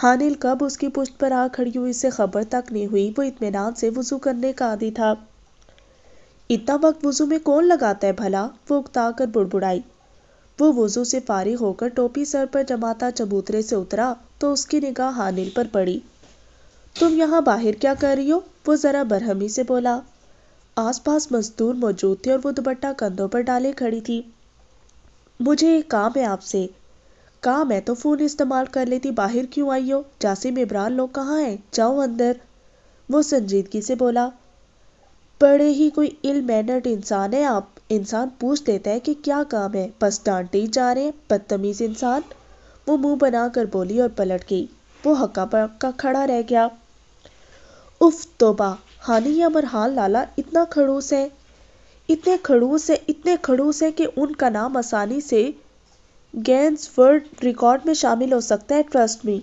हानिल कब उसकी पुष्ट पर आ खड़ी हुई इसे खबर तक नहीं हुई वो इतमान से वजू करने का आदि था इतना वक्त वजू में कौन लगाता है भला वो उगता कर बुड़बुड़ाई वो वज़ू से फ़ारिग़ होकर टोपी सर पर जमाता चबूतरे से उतरा तो उसकी निगाह हानिल पर पड़ी तुम यहाँ बाहर क्या कर रही हो वो ज़रा बरहमी से बोला आसपास मजदूर मौजूद थे और वो दुपट्टा कंधों पर डाले खड़ी थी मुझे एक काम है आपसे काम है तो फ़ोन इस्तेमाल कर लेती बाहर क्यों आई हो जासिम इमरान लोग कहाँ हैं जाओ अंदर वो संजीदगी से बोला बड़े ही कोई इल मैनर्ड इंसान है आप इंसान पूछ लेता है कि क्या काम है बस डांटे ही जा रहे हैं बदतमीज़ इंसान वो मुंह बनाकर बोली और पलट गई वो हक्का पक्का खड़ा रह गया उफ तोबा हानि या हाल लाला इतना खड़ूस है इतने खड़ूस है इतने खड़ूस है कि उनका नाम आसानी से गेंस वर्ल्ड रिकॉर्ड में शामिल हो सकता है ट्रस्ट में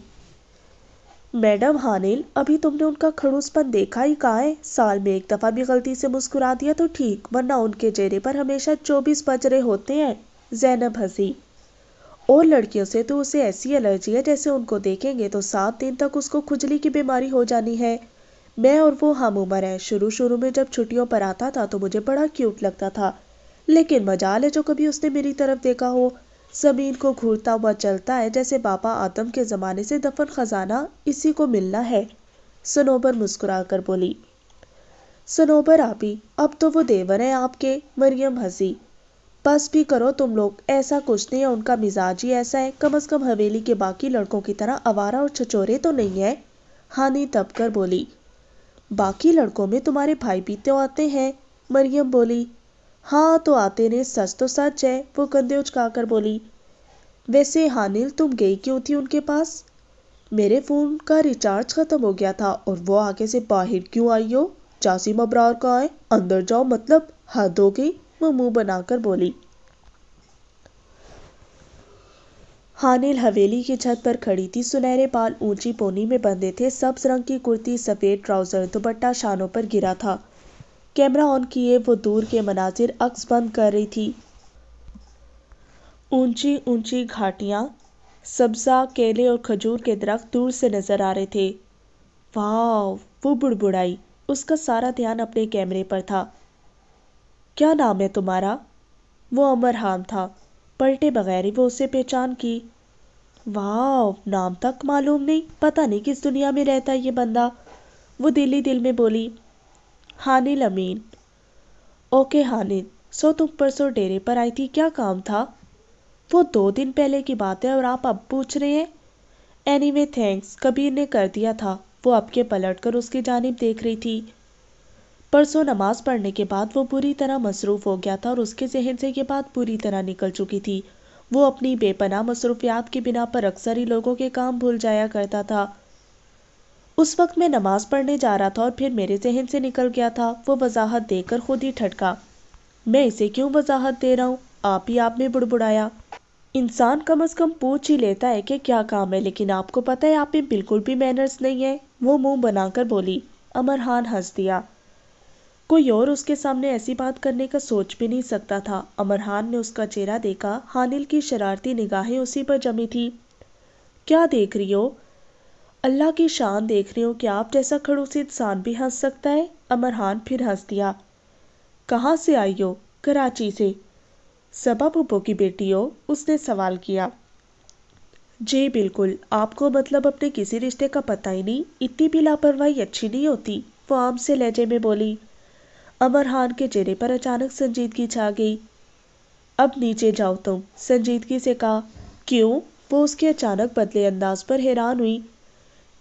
मैडम हानिल अभी तुमने उनका खड़ूसपन देखा ही कहा है साल में एक दफ़ा भी गलती से मुस्कुरा दिया तो ठीक वरना उनके चेहरे पर हमेशा चौबीस बजरे होते हैं जैनब हंसी और लड़कियों से तो उसे ऐसी एलर्जी है जैसे उनको देखेंगे तो सात दिन तक उसको खुजली की बीमारी हो जानी है मैं और वो हम उम्र है शुरू शुरू में जब छुट्टियों पर आता था तो मुझे बड़ा क्यूट लगता था लेकिन मजाल है जो कभी उसने मेरी तरफ देखा हो ज़मीन को घूरता हुआ चलता है जैसे बाबा आदम के ज़माने से दफन ख़जाना इसी को मिलना है सनोबर मुस्कुराकर बोली सनोबर आपी अब तो वो देवर हैं आपके मरियम हंसी बस भी करो तुम लोग ऐसा कुछ नहीं है उनका मिजाज ही ऐसा है कम अज़ कम हवेली के बाकी लड़कों की तरह आवारा और छचोरे तो नहीं है हानि तब कर बोली बाकी लड़कों में तुम्हारे भाई भी तो आते हैं मरियम बोली हाँ तो आते ने सच तो सच है वो कंधे उचकाकर बोली वैसे हानिल तुम गई क्यों थी उनके पास मेरे फ़ोन का रिचार्ज ख़त्म हो गया था और वो आगे से बाहर क्यों आई हो जासी मबरार का है अंदर जाओ मतलब हद हो गई वो मुंह बनाकर बोली हानिल हवेली की छत पर खड़ी थी सुनहरे बाल ऊंची पोनी में बंधे थे सब्ज रंग की कुर्ती सफ़ेद ट्राउज़र दुपट्टा शानों पर गिरा था कैमरा ऑन किए वो दूर के मनाजिर अक्स बंद कर रही थी ऊंची ऊंची घाटियाँ सब्जा केले और खजूर के दरख्त दूर से नज़र आ रहे थे वाह वो बुड़बुड़ाई उसका सारा ध्यान अपने कैमरे पर था क्या नाम है तुम्हारा वो अमर हाम था पलटे बगैर ही वो उसे पहचान की वाह नाम तक मालूम नहीं पता नहीं किस दुनिया में रहता है ये बंदा वो दिल ही दिल में बोली हानिल अमीन ओके हानिल सो तुम परसों डेरे पर आई थी क्या काम था वो दो दिन पहले की बात है और आप अब पूछ रहे हैं एनी वे थैंक्स कबीर ने कर दिया था वो आपके पलट कर उसकी जानब देख रही थी परसों नमाज पढ़ने के बाद वो बुरी तरह मसरूफ़ हो गया था और उसके जहन से ये बात बुरी तरह निकल चुकी थी वो अपनी बेपनाह मसरूफियात की बिना पर अक्सर ही लोगों के काम भूल जाया करता था उस वक्त मैं नमाज़ पढ़ने जा रहा था और फिर मेरे जहन से निकल गया था वो वजाहत देकर खुद ही ठटका मैं इसे क्यों वजाहत दे रहा हूँ आप ही आप में बुड़बुड़ाया इंसान कम अज़ कम पूछ ही लेता है कि क्या काम है लेकिन आपको पता है आप में बिल्कुल भी मैनर्स नहीं है वो मुंह बनाकर बोली अमरहान हंस दिया कोई और उसके सामने ऐसी बात करने का सोच भी नहीं सकता था अमरहान ने उसका चेहरा देखा हानिल की शरारती निगाहें उसी पर जमी थी क्या देख रही हो अल्लाह की शान देख रही हूँ कि आप जैसा खड़ूस इंसान भी हंस सकता है अमरहान फिर हंस दिया कहाँ से आई हो कराची से सबा भुप्पो की बेटी हो उसने सवाल किया जी बिल्कुल आपको मतलब अपने किसी रिश्ते का पता ही नहीं इतनी भी लापरवाही अच्छी नहीं होती वो आम से लहजे में बोली अमरहान के चेहरे पर अचानक संजीदगी छा गई अब नीचे जाओ तुम संजीदगी से कहा क्यों वो उसके अचानक बदले अंदाज पर हैरान हुई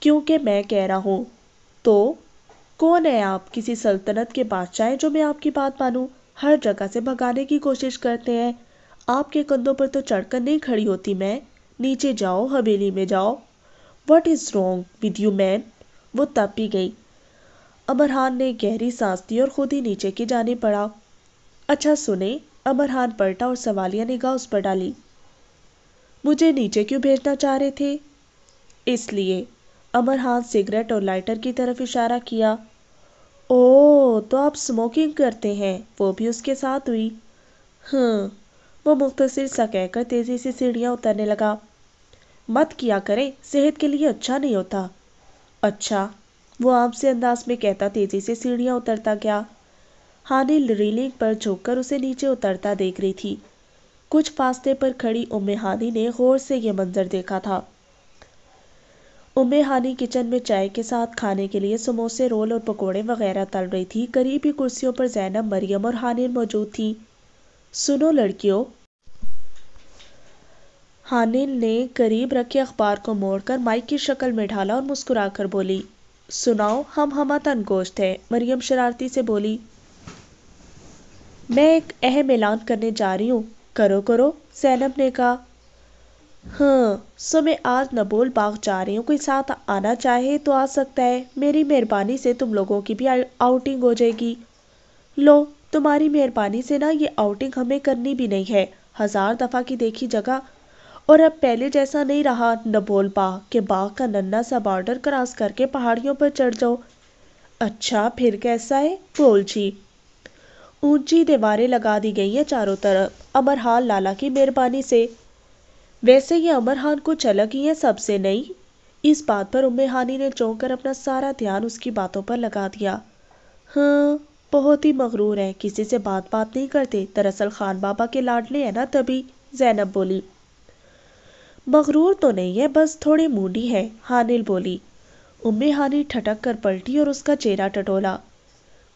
क्योंकि मैं कह रहा हूँ तो कौन है आप किसी सल्तनत के बादशाह हैं जो मैं आपकी बात मानूँ हर जगह से भगाने की कोशिश करते हैं आपके कंधों पर तो चढ़कर नहीं खड़ी होती मैं नीचे जाओ हवेली में जाओ what is wrong with you man वो तब भी गई अमरहान ने गहरी सांस दी और खुद ही नीचे की जाने पड़ा अच्छा सुने अमरहान पलटा और सवालिया निगाह उस पर डाली मुझे नीचे क्यों भेजना चाह रहे थे इसलिए अमर हान सिगरेट और लाइटर की तरफ इशारा किया ओ तो आप स्मोकिंग करते हैं वो भी उसके साथ हुई हाँ वो मुख्तसर सा कहकर तेज़ी से सीढ़ियाँ उतरने लगा मत किया करें सेहत के लिए अच्छा नहीं होता अच्छा वो आम से अंदाज में कहता तेज़ी से सीढ़ियाँ उतरता गया हानि रीलिंग पर झुककर उसे नीचे उतरता देख रही थी कुछ फास्ते पर खड़ी उम्मे हानि ने गौर से यह मंजर देखा था हानी किचन में चाय के साथ खाने के लिए समोसे रोल और पकोड़े वगैरह तल रही थी करीबी कुर्सियों पर जैनब मरियम और हानिर मौजूद थी सुनो लड़कियों हानिल ने करीब रखे अखबार को मोड़कर माइक की शक्ल में ढाला और मुस्कुराकर बोली सुनाओ हम हम तन गोश्त है मरियम शरारती से बोली मैं एक अहम ऐलान करने जा रही हूँ करो करो सैनब ने कहा हाँ सो मैं आज नबोल बाग जा रही हूँ कोई साथ आना चाहे तो आ सकता है मेरी मेहरबानी से तुम लोगों की भी आउटिंग हो जाएगी लो तुम्हारी मेहरबानी से ना ये आउटिंग हमें करनी भी नहीं है हज़ार दफ़ा की देखी जगह और अब पहले जैसा नहीं रहा नबोल बाग के बाग का नन्ना सा बॉर्डर क्रॉस करके पहाड़ियों पर चढ़ जाओ अच्छा फिर कैसा है बोल जी ऊंची दीवारें लगा दी गई हैं चारों तरफ अमरहाल लाला की मेहरबानी से वैसे ये अमर खान कुछ अलग ही है सबसे नहीं इस बात पर उम्मे हानी ने चौंक कर अपना सारा ध्यान उसकी बातों पर लगा दिया हाँ बहुत ही मगरूर है किसी से बात बात नहीं करते दरअसल खान बाबा के लाडले हैं ना तभी जैनब बोली मगरूर तो नहीं है बस थोड़ी मूडी है हानिल बोली उम्मे हानी ठटक कर पलटी और उसका चेहरा टटोला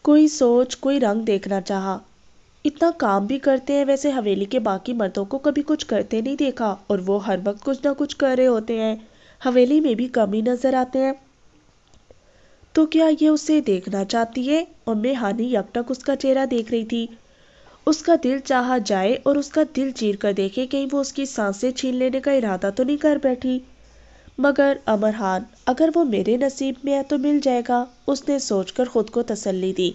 कोई सोच कोई रंग देखना चाहा इतना काम भी करते हैं वैसे हवेली के बाकी मर्दों को कभी कुछ करते नहीं देखा और वो हर वक्त कुछ ना कुछ कर रहे होते हैं हवेली में भी कम ही नज़र आते हैं तो क्या ये उसे देखना चाहती है और मैं हानि यकटक उसका चेहरा देख रही थी उसका दिल चाहा जाए और उसका दिल चीर कर देखे कहीं वो उसकी सांसें छीन लेने का इरादा तो नहीं कर बैठी मगर अमरहान अगर वो मेरे नसीब में है तो मिल जाएगा उसने सोचकर खुद को तसल्ली दी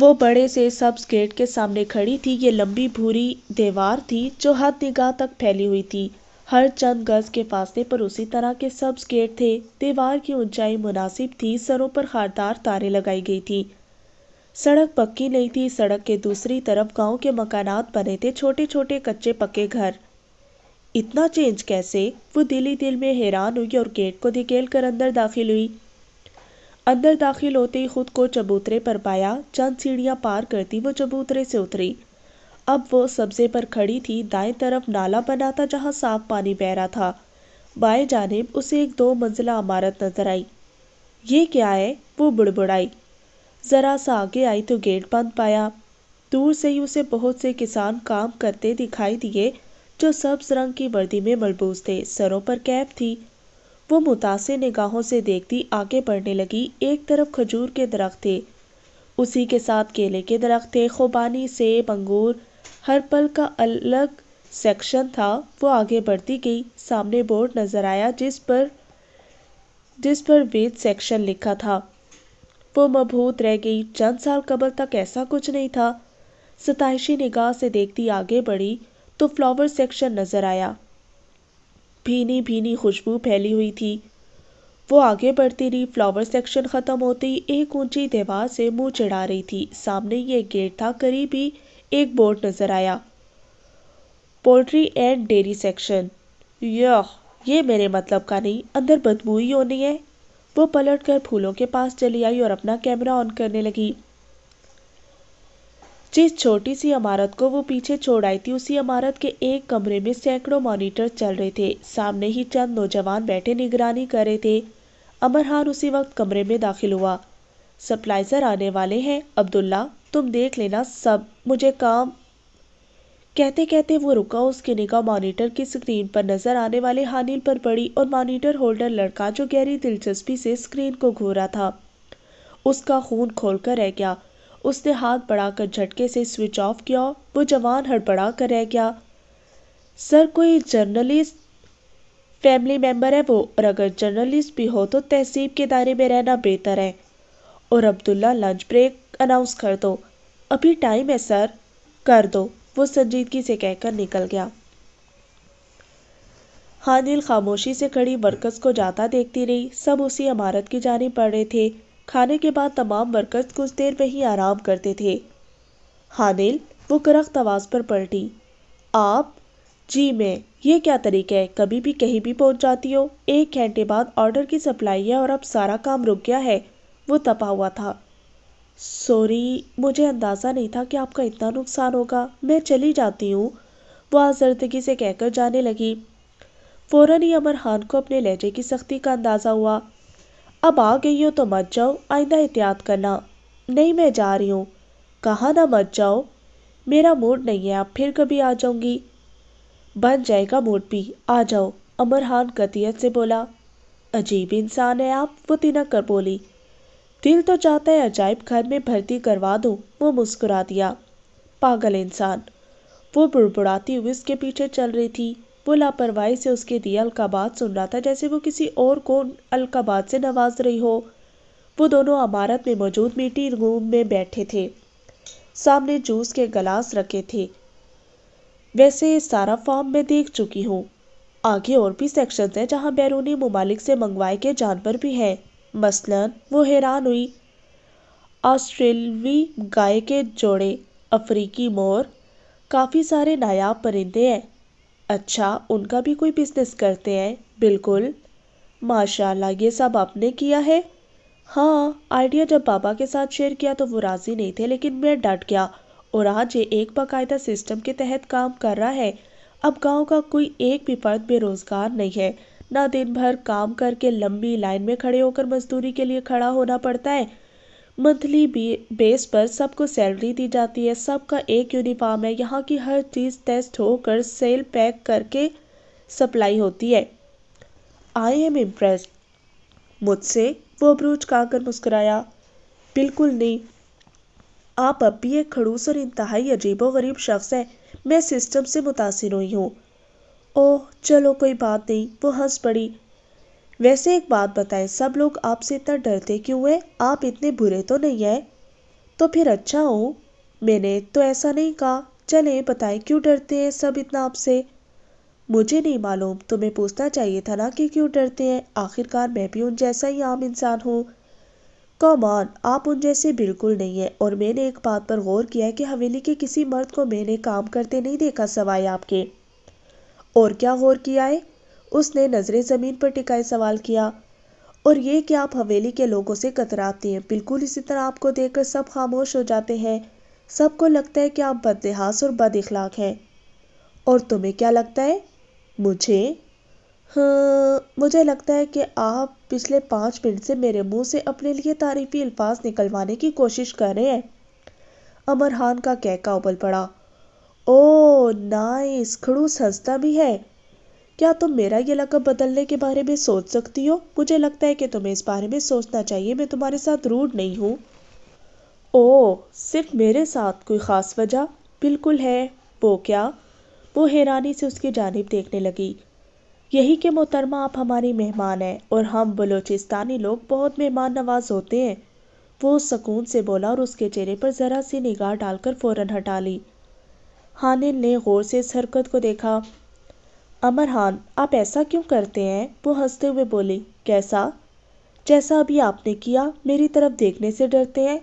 वो बड़े से सब्स गेट के सामने खड़ी थी ये लंबी भूरी दीवार थी जो हद निगाह तक फैली हुई थी हर चंद गज के फासले पर उसी तरह के सब्स गेट थे दीवार की ऊंचाई मुनासिब थी सरों पर खारदार तारे लगाई गई थी सड़क पक्की नहीं थी सड़क के दूसरी तरफ गांव के मकानात बने थे छोटे छोटे कच्चे पक्के घर इतना चेंज कैसे वो दिली दिल में हैरान हुई और गेट को धकेल कर अंदर दाखिल हुई अंदर दाखिल होते ही खुद को चबूतरे पर पाया चंद सीढ़ियां पार करती वो चबूतरे से उतरी अब वो सब्जे पर खड़ी थी दाएं तरफ नाला बना था जहां साफ पानी बह रहा था बाएं जानेब उसे एक दो मंजिला इमारत नजर आई ये क्या है वो बुड़बुड़ाई ज़रा सा आगे आई तो गेट बंद पाया दूर से ही उसे बहुत से किसान काम करते दिखाई दिए जो सब्ज रंग की वर्दी में मलबूस थे सरों पर कैप थी वो मुतासर निगाहों से देखती आगे बढ़ने लगी एक तरफ खजूर के दरख्त थे उसी के साथ केले के दरख्त थे खुबानी सेब अंगूर हर पल का अलग सेक्शन था वो आगे बढ़ती गई सामने बोर्ड नजर आया जिस पर जिस पर वेद सेक्शन लिखा था वो मबहूत रह गई चंद साल कबल तक ऐसा कुछ नहीं था सताइशी निगाह से देखती आगे बढ़ी तो फ्लावर सेक्शन नजर आया भीनी भीनी खुशबू फैली हुई थी वो आगे बढ़ती रही फ्लावर सेक्शन खत्म होते ही एक ऊंची दीवार से मुंह चढ़ा रही थी सामने ये गेट था करीब ही एक बोर्ड नजर आया पोल्ट्री एंड डेरी सेक्शन यह ये मेरे मतलब का नहीं अंदर बदबू ही होनी है वो पलट कर फूलों के पास चली आई और अपना कैमरा ऑन करने लगी जिस छोटी सी इमारत को वो पीछे छोड़ आई थी उसी इमारत के एक कमरे में सैकड़ों मॉनिटर चल रहे थे सामने ही चंद नौजवान बैठे निगरानी कर रहे थे अमरहान उसी वक्त कमरे में दाखिल हुआ सप्लाइजर आने वाले हैं अब्दुल्ला तुम देख लेना सब मुझे काम कहते कहते वो रुका उसकी निगाह मॉनिटर की स्क्रीन पर नजर आने वाले हानिल पर पड़ी और मॉनिटर होल्डर लड़का जो गहरी दिलचस्पी से स्क्रीन को घूरा था उसका खून खोलकर रह गया उसने हाथ बढ़ाकर झटके से स्विच ऑफ किया वो जवान हड़बड़ा कर रह गया सर कोई जर्नलिस्ट फैमिली मेंबर है वो और अगर जर्नलिस्ट भी हो तो तहसीब के दायरे में रहना बेहतर है और अब्दुल्ला लंच ब्रेक अनाउंस कर दो अभी टाइम है सर कर दो वो संजीदगी से कहकर निकल गया हानिल खामोशी से खड़ी वर्कस को जाता देखती रही सब उसी इमारत की जानी पड़ रहे थे खाने के बाद तमाम वर्कर्स कुछ देर में ही आराम करते थे हानिल वो करख्त आवाज़ पर पलटी आप जी मैं ये क्या तरीका है कभी भी कहीं भी पहुंच जाती हो एक घंटे बाद ऑर्डर की सप्लाई है और अब सारा काम रुक गया है वो तपा हुआ था सॉरी मुझे अंदाज़ा नहीं था कि आपका इतना नुकसान होगा मैं चली जाती हूँ वो आजर्दगी से कहकर जाने लगी फ़ौर ही अमर खान को अपने लहजे की सख्ती का अंदाज़ा हुआ अब आ गई हो तो मत जाओ आइंदा एहतियात करना नहीं मैं जा रही हूँ कहा ना मत जाओ मेरा मूड नहीं है आप फिर कभी आ जाऊंगी बन जाएगा मूड भी आ जाओ अमर खान कतियत से बोला अजीब इंसान है आप वो तिना कर बोली दिल तो चाहता है अजायब घर में भर्ती करवा दो वो मुस्कुरा दिया पागल इंसान वो बुड़बुड़ाती हुई उसके पीछे चल रही थी वो लापरवाही से उसके दिए अलकाबात सुन रहा था जैसे वो किसी और को अलकाबात से नवाज रही हो वो दोनों अमारत में मौजूद मीटिंग रूम में बैठे थे सामने जूस के गलास रखे थे वैसे सारा फॉर्म मैं देख चुकी हूँ आगे और भी सेक्शन हैं जहाँ बैरूनी ममालिक से मंगवाए के जानवर भी हैं मसलन वो हैरान हुई ऑस्ट्रेलवी गाय के जोड़े अफ्रीकी मोर काफ़ी सारे नायाब परिंदे हैं अच्छा उनका भी कोई बिज़नेस करते हैं बिल्कुल माशाल्लाह ये सब आपने किया है हाँ आइडिया जब बाबा के साथ शेयर किया तो वो राज़ी नहीं थे लेकिन मैं डट गया और आज ये एक बाकायदा सिस्टम के तहत काम कर रहा है अब गांव का कोई एक भी फर्द बेरोज़गार नहीं है ना दिन भर काम करके लंबी लाइन में खड़े होकर मजदूरी के लिए खड़ा होना पड़ता है मंथली बेस पर सबको सैलरी दी जाती है सबका एक यूनिफॉर्म है यहाँ की हर चीज़ टेस्ट होकर सेल पैक करके सप्लाई होती है आई एम इम्प्रेस मुझसे वो ब्रूच काकर मुस्कराया बिल्कुल नहीं आप अब भी एक खड़ूस और इंतहाई अजीबो गरीब शख्स हैं मैं सिस्टम से मुतासर हुई हूँ ओह चलो कोई बात नहीं वो हंस पड़ी वैसे एक बात बताएं सब लोग आपसे इतना डरते क्यों हैं आप इतने बुरे तो नहीं हैं तो फिर अच्छा हो मैंने तो ऐसा नहीं कहा चले बताएं क्यों डरते हैं सब इतना आपसे मुझे नहीं मालूम तुम्हें पूछना चाहिए था ना कि क्यों डरते हैं आखिरकार मैं भी उन जैसा ही आम इंसान हूँ कौमान आप उन जैसे बिल्कुल नहीं हैं और मैंने एक बात पर गौर किया है कि हवेली के किसी मर्द को मैंने काम करते नहीं देखा सवाए आपके और क्या गौर किया है उसने नज़रें ज़मीन पर टिकाए सवाल किया और ये कि आप हवेली के लोगों से कतराते हैं बिल्कुल इसी तरह आपको देखकर सब खामोश हो जाते हैं सबको लगता है कि आप बदहास और बद अखलाक हैं और तुम्हें क्या लगता है मुझे हाँ मुझे लगता है कि आप पिछले पाँच मिनट से मेरे मुंह से अपने लिए तारीफी अल्फाज निकलवाने की कोशिश कर रहे हैं अमर खान का कहका उबल पड़ा ओ नाइस खड़ूस हंसता भी है क्या तुम मेरा ये लक़ब बदलने के बारे में सोच सकती हो मुझे लगता है कि तुम्हें इस बारे में सोचना चाहिए मैं तुम्हारे साथ रूड नहीं हूँ ओह सिर्फ मेरे साथ कोई ख़ास वजह बिल्कुल है वो क्या वो हैरानी से उसकी जानब देखने लगी यही कि मोहतरमा आप हमारी मेहमान हैं और हम बलोचिस्तानी लोग बहुत मेहमान नवाज होते हैं वो सुकून से बोला और उसके चेहरे पर ज़रा सी निगाह डालकर फ़ौर हटा ली हानिल ने गौर से इस हरकत को देखा अमरहान आप ऐसा क्यों करते हैं वो हंसते हुए बोले कैसा जैसा अभी आपने किया मेरी तरफ देखने से डरते हैं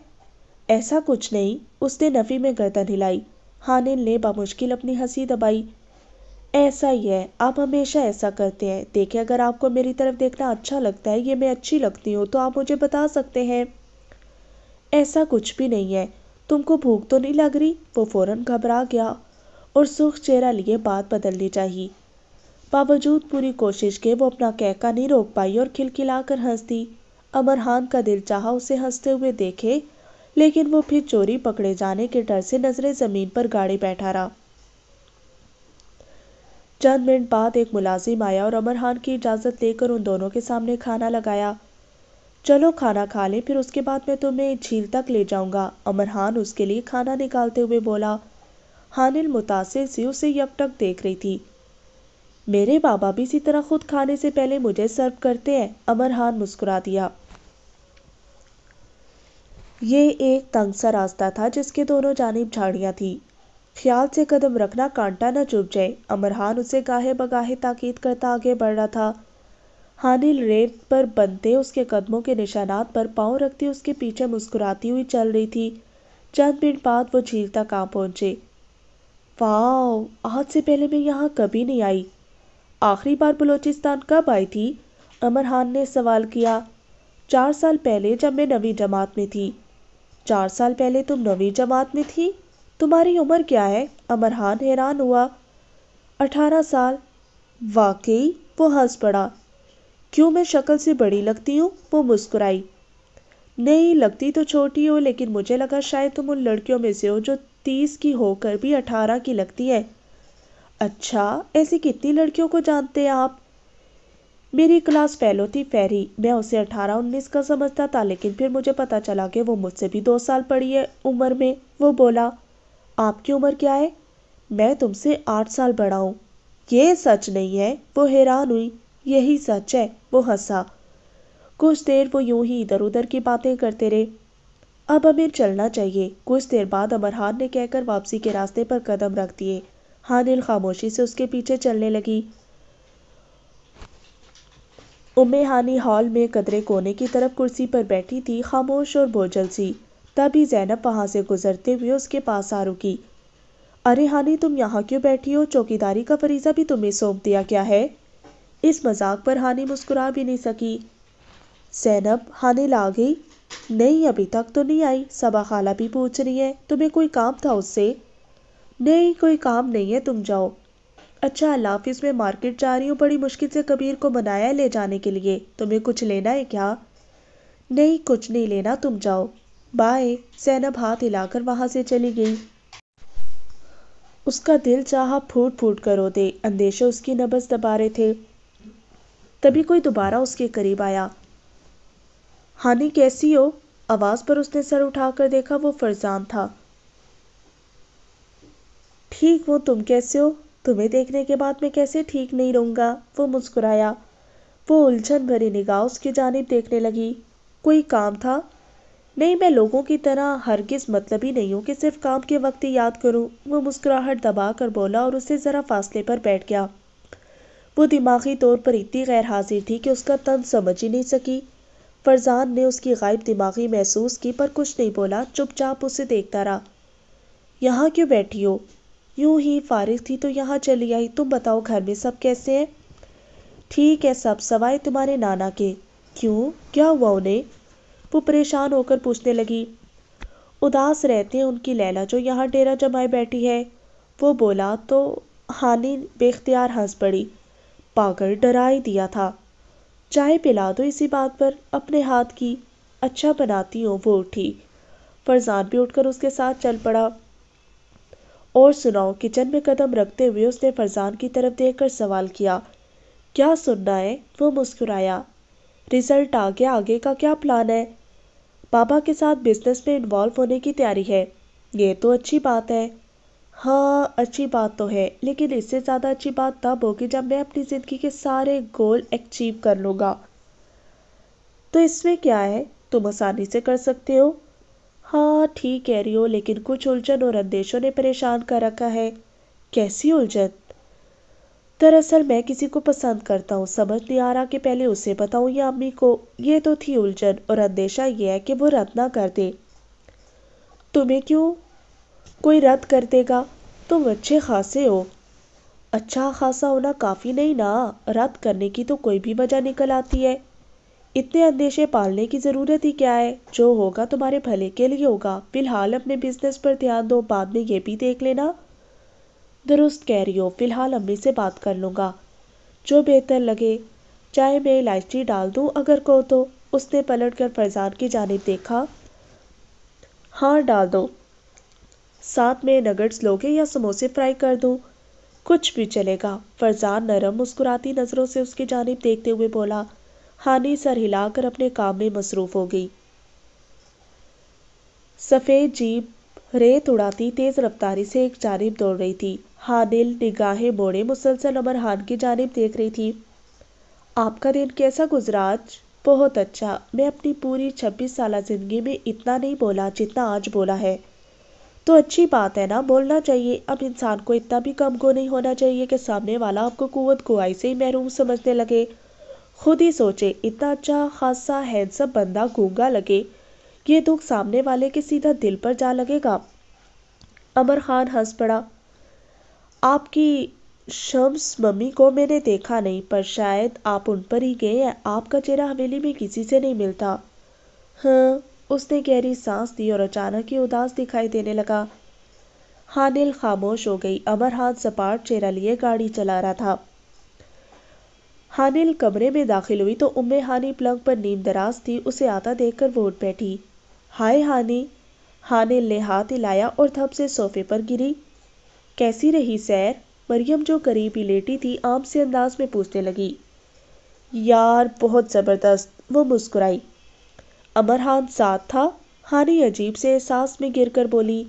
ऐसा कुछ नहीं उसने नफ़ी में गर्दन हिलाई हानिल ने बामुश्किल अपनी हंसी दबाई ऐसा ही है आप हमेशा ऐसा करते हैं देखिए अगर आपको मेरी तरफ देखना अच्छा लगता है ये मैं अच्छी लगती हूँ तो आप मुझे बता सकते हैं ऐसा कुछ भी नहीं है तुमको भूख तो नहीं लग रही वो फौरन घबरा गया और सुख चेहरा लिए बात बदलनी चाहिए बावजूद पूरी कोशिश के वो अपना कहका नहीं रोक पाई और खिलखिलाकर हंस दी अमर खान का दिल चाहा उसे हंसते हुए देखे लेकिन वो फिर चोरी पकड़े जाने के डर से नजरें जमीन पर गाड़ी बैठा रहा चंद मिनट बाद एक मुलाजिम आया और अमर खान की इजाज़त लेकर उन दोनों के सामने खाना लगाया चलो खाना खा ले फिर उसके बाद मैं तुम्हें झील तक ले जाऊंगा अमरहान उसके लिए खाना निकालते हुए बोला हानिल मुतासिर सी उसे यकटक देख रही थी मेरे बाबा भी इसी तरह खुद खाने से पहले मुझे सर्व करते हैं अमरहान मुस्कुरा दिया ये एक तंग सा रास्ता था जिसके दोनों जानब झाड़ियाँ थीं ख्याल से कदम रखना कांटा न चुभ जाए अमरहान उसे गाहे बगाहे ताकीद करता आगे बढ़ रहा था हानिल रेत पर बनते उसके कदमों के निशानात पर पांव रखती उसके पीछे मुस्कुराती हुई चल रही थी चंद मिनट बाद वो झील तक आ पहुंचे वाह आज से पहले मैं यहाँ कभी नहीं आई आखिरी बार बलूचिस्तान कब आई थी अमर खान ने सवाल किया चार साल पहले जब मैं नवी जमात में थी चार साल पहले तुम नवी जमात में थी तुम्हारी उम्र क्या है अमर खान हैरान हुआ अठारह साल वाकई वो हंस पड़ा क्यों मैं शक्ल से बड़ी लगती हूँ वो मुस्कुराई नहीं लगती तो छोटी हो लेकिन मुझे लगा शायद तुम उन लड़कियों में से हो जो तीस की होकर भी अठारह की लगती है अच्छा ऐसी कितनी लड़कियों को जानते हैं आप मेरी क्लास फेलो थी फेरी मैं उसे अठारह उन्नीस का समझता था लेकिन फिर मुझे पता चला कि वो मुझसे भी दो साल पड़ी है उम्र में वो बोला आपकी उम्र क्या है मैं तुमसे आठ साल बड़ा हूँ ये सच नहीं है वो हैरान हुई यही सच है वो हंसा कुछ देर वो यूं ही इधर उधर की बातें करते रहे अब हमें चलना चाहिए कुछ देर बाद अमरहान ने कहकर वापसी के रास्ते पर कदम रख दिए हाँ दिल खामोशी से उसके पीछे चलने लगी उम्मे हानी हॉल में कदरे कोने की तरफ कुर्सी पर बैठी थी खामोश और बोझल सी तभी जैनब वहाँ से गुजरते हुए उसके पास आ रुकी अरे हानी तुम यहाँ क्यों बैठी हो चौकीदारी का फरीजा भी तुम्हें सौंप दिया क्या है इस मजाक पर हानि मुस्कुरा भी नहीं सकी जैनब हानि ला गई नहीं अभी तक तो नहीं आई सबा खाला भी पूछ रही है तुम्हें कोई काम था उससे नहीं कोई काम नहीं है तुम जाओ अच्छा हाफिज़ मैं मार्केट जा रही हूँ बड़ी मुश्किल से कबीर को मनाया ले जाने के लिए तुम्हें कुछ लेना है क्या नहीं कुछ नहीं लेना तुम जाओ बाय सैनब हाथ हिलाकर वहाँ से चली गई उसका दिल चाह फूट फूट कर रोते अंदेशे उसकी नबस दबा रहे थे तभी कोई दोबारा उसके करीब आया हानि कैसी हो आवाज़ पर उसने सर उठाकर देखा वो फरजान था ठीक हो तुम कैसे हो तुम्हें देखने के बाद मैं कैसे ठीक नहीं रहूँगा वो मुस्कुराया वो उलझन भरी निगाह उसकी जानब देखने लगी कोई काम था नहीं मैं लोगों की तरह हरगिज मतलब ही नहीं हूँ कि सिर्फ काम के वक्त ही याद करूँ वो मुस्कुराहट दबा कर बोला और उससे ज़रा फासले पर बैठ गया वो दिमागी तौर पर इतनी गैर हाजिर थी कि उसका तन समझ ही नहीं सकी फरजान ने उसकी गायब दिमागी महसूस की पर कुछ नहीं बोला चुपचाप उसे देखता रहा यहाँ क्यों बैठी हो यूं ही फारिग थी तो यहाँ चली आई तुम बताओ घर में सब कैसे हैं ठीक है सब सवाए तुम्हारे नाना के क्यों क्या हुआ उन्हें वो परेशान होकर पूछने लगी उदास रहते हैं उनकी लैला जो यहाँ डेरा जमाए बैठी है वो बोला तो हानि बेख्तियार हंस पड़ी पागल डरा ही दिया था चाय पिला दो इसी बात पर अपने हाथ की अच्छा बनाती हूँ वो उठी फरजान भी उठकर उसके साथ चल पड़ा और सुनाओ किचन में कदम रखते हुए उसने फरजान की तरफ देखकर सवाल किया क्या सुनना है वो मुस्कुराया रिजल्ट आ गया आगे का क्या प्लान है पापा के साथ बिजनेस में इन्वॉल्व होने की तैयारी है ये तो अच्छी बात है हाँ अच्छी बात तो है लेकिन इससे ज़्यादा अच्छी बात तब होगी जब मैं अपनी ज़िंदगी के सारे गोल अचीव कर लूँगा तो इसमें क्या है तुम आसानी से कर सकते हो हाँ ठीक कह रही हो लेकिन कुछ उलझन और अंदेशों ने परेशान कर रखा है कैसी उलझन दरअसल मैं किसी को पसंद करता हूँ समझ नहीं आ रहा कि पहले उसे बताऊँ या अम्मी को ये तो थी उलझन और अंदेशा ये है कि वो रद्द ना कर दे तुम्हें क्यों कोई रद्द कर देगा तुम अच्छे खासे हो अच्छा खासा होना काफ़ी नहीं ना रद्द करने की तो कोई भी वजह निकल आती है इतने अंदेशे पालने की ज़रूरत ही क्या है जो होगा तुम्हारे भले के लिए होगा फिलहाल अपने बिजनेस पर ध्यान दो बाद में ये भी देख लेना दुरुस्त कह रही हो फिलहाल अम्मी से बात कर लूँगा जो बेहतर लगे चाहे मैं इलायची डाल दूँ अगर को तो उसने पलट कर फरजान की जानब देखा हाँ डाल दो साथ में नगट्स लोगे या समोसे फ्राई कर दूँ कुछ भी चलेगा फरजान नरम मुस्कुराती नज़रों से उसकी जानब देखते हुए बोला हानि सर हिलाकर अपने काम में मसरूफ हो गई सफ़ेद जीप रेत उड़ाती तेज रफ्तारी से एक जानब दौड़ रही थी हानिल निगाहें मोड़े मुसलसल अमर हान की जानब देख रही थी आपका दिन कैसा गुजरा आज बहुत अच्छा मैं अपनी पूरी छब्बीस साल ज़िंदगी में इतना नहीं बोला जितना आज बोला है तो अच्छी बात है ना बोलना चाहिए अब इंसान को इतना भी कम को नहीं होना चाहिए कि सामने वाला आपको कुत गुआई से ही महरूम समझने लगे खुद ही सोचे इतना अच्छा खासा हैंडसम बंदा गूंगा लगे ये दुख सामने वाले के सीधा दिल पर जा लगेगा अमर खान हंस पड़ा आपकी शम्स मम्मी को मैंने देखा नहीं पर शायद आप उन पर ही गए हैं आपका चेहरा हवेली में किसी से नहीं मिलता हाँ उसने गहरी सांस दी और अचानक ही उदास दिखाई देने लगा हानिल खामोश हो गई अमर हाथ सपाट चेहरा लिए गाड़ी चला रहा था हानिल कमरे में दाखिल हुई तो उम्मे हानी प्लंग पर नींद दराज थी उसे आता देखकर वो उठ बैठी हाय हानी हानिल ने हाथ हिलाया और थप से सोफे पर गिरी कैसी रही सैर मरियम जो करीब ही लेटी थी आम से अंदाज में पूछने लगी यार बहुत ज़बरदस्त वो मुस्कुराई अमरहान साथ था हानी अजीब से एहसास में कर बोली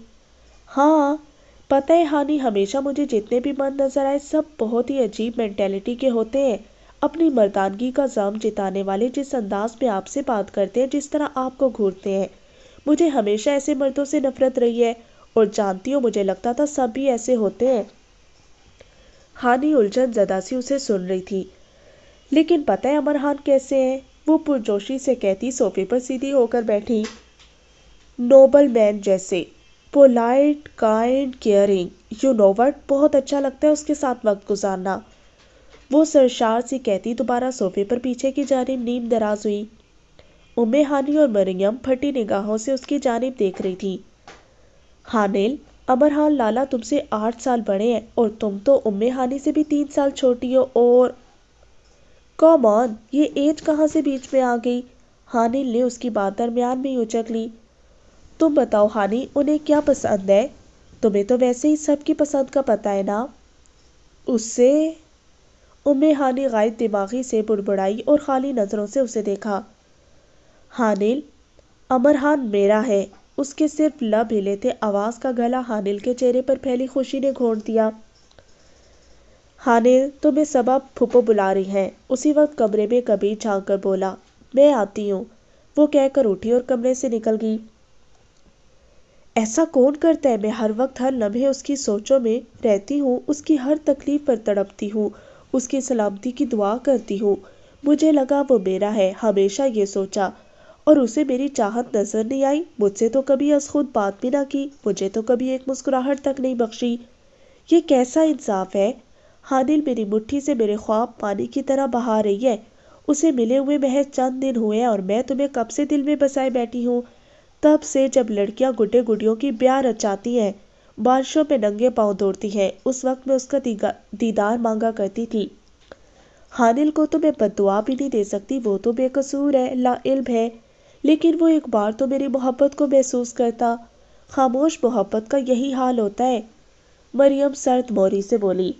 हाँ पता है हानि हमेशा मुझे जितने भी मन नज़र आए सब बहुत ही अजीब मैंटेलिटी के होते हैं अपनी मर्दानगी का जाम जिताने वाले जिस अंदाज में आपसे बात करते हैं जिस तरह आपको घूरते हैं मुझे हमेशा ऐसे मर्दों से नफरत रही है और जानती हूँ मुझे लगता था सब भी ऐसे होते हैं हानि उलझन जदा सी उसे सुन रही थी लेकिन पता है अमर खान कैसे हैं वो पुरजोशी से कहती सोफे पर सीधी होकर बैठी नोबल मैन जैसे polite kind caring you know what बहुत अच्छा लगता है उसके साथ वक्त गुजारना वो सरशार सी कहती दोबारा सोफे पर पीछे की जानब नीम दराज हुई उमे हानि और मरियम फटी निगाहों से उसकी जानब देख रही थी हानिल हाल लाला तुमसे आठ साल बड़े हैं और तुम तो उम्मे हानि से भी तीन साल छोटी हो और कौमौन ये एज कहाँ से बीच में आ गई हानिल ने उसकी बात दरमियान में उचक ली तुम बताओ हानि उन्हें क्या पसंद है तुम्हें तो वैसे ही सबकी पसंद का पता है ना उससे उम्मे हानि गायब दिमागी से बुड़बुड़ाई और खाली नज़रों से उसे देखा हानिल अमर हान मेरा है उसके सिर्फ लब हिले थे आवाज़ का गला हानिल के चेहरे पर फैली खुशी ने घोर दिया हानिल तुम्हें सबा फुप्पो बुला रही हैं उसी वक्त कमरे में कबीर झाँक कर बोला मैं आती हूँ वो कहकर उठी और कमरे से निकल गई ऐसा कौन करता है मैं हर वक्त हर लम्हे उसकी सोचों में रहती हूँ उसकी हर तकलीफ पर तड़पती हूँ उसकी सलामती की दुआ करती हूँ मुझे लगा वो मेरा है हमेशा ये सोचा और उसे मेरी चाहत नजर नहीं आई मुझसे तो कभी असखुद बात भी ना की मुझे तो कभी एक मुस्कुराहट तक नहीं बख्शी ये कैसा इंसाफ है हानिल मेरी मुट्ठी से मेरे ख्वाब पानी की तरह बहा रही है उसे मिले हुए महज चंद दिन हुए हैं और मैं तुम्हें कब से दिल में बसाए बैठी हूँ तब से जब लड़कियाँ गुड्डे गुडियों की ब्याह रचाती हैं बारिशों में नंगे पाँव दौड़ती है उस वक्त मैं उसका दीदार मांगा करती थी हानिल को तो मैं बदुआ भी नहीं दे सकती वो तो बेकसूर है लाइल्म है लेकिन वो एक बार तो मेरी मोहब्बत को महसूस करता खामोश मोहब्बत का यही हाल होता है मरियम सर्द मोरी से बोली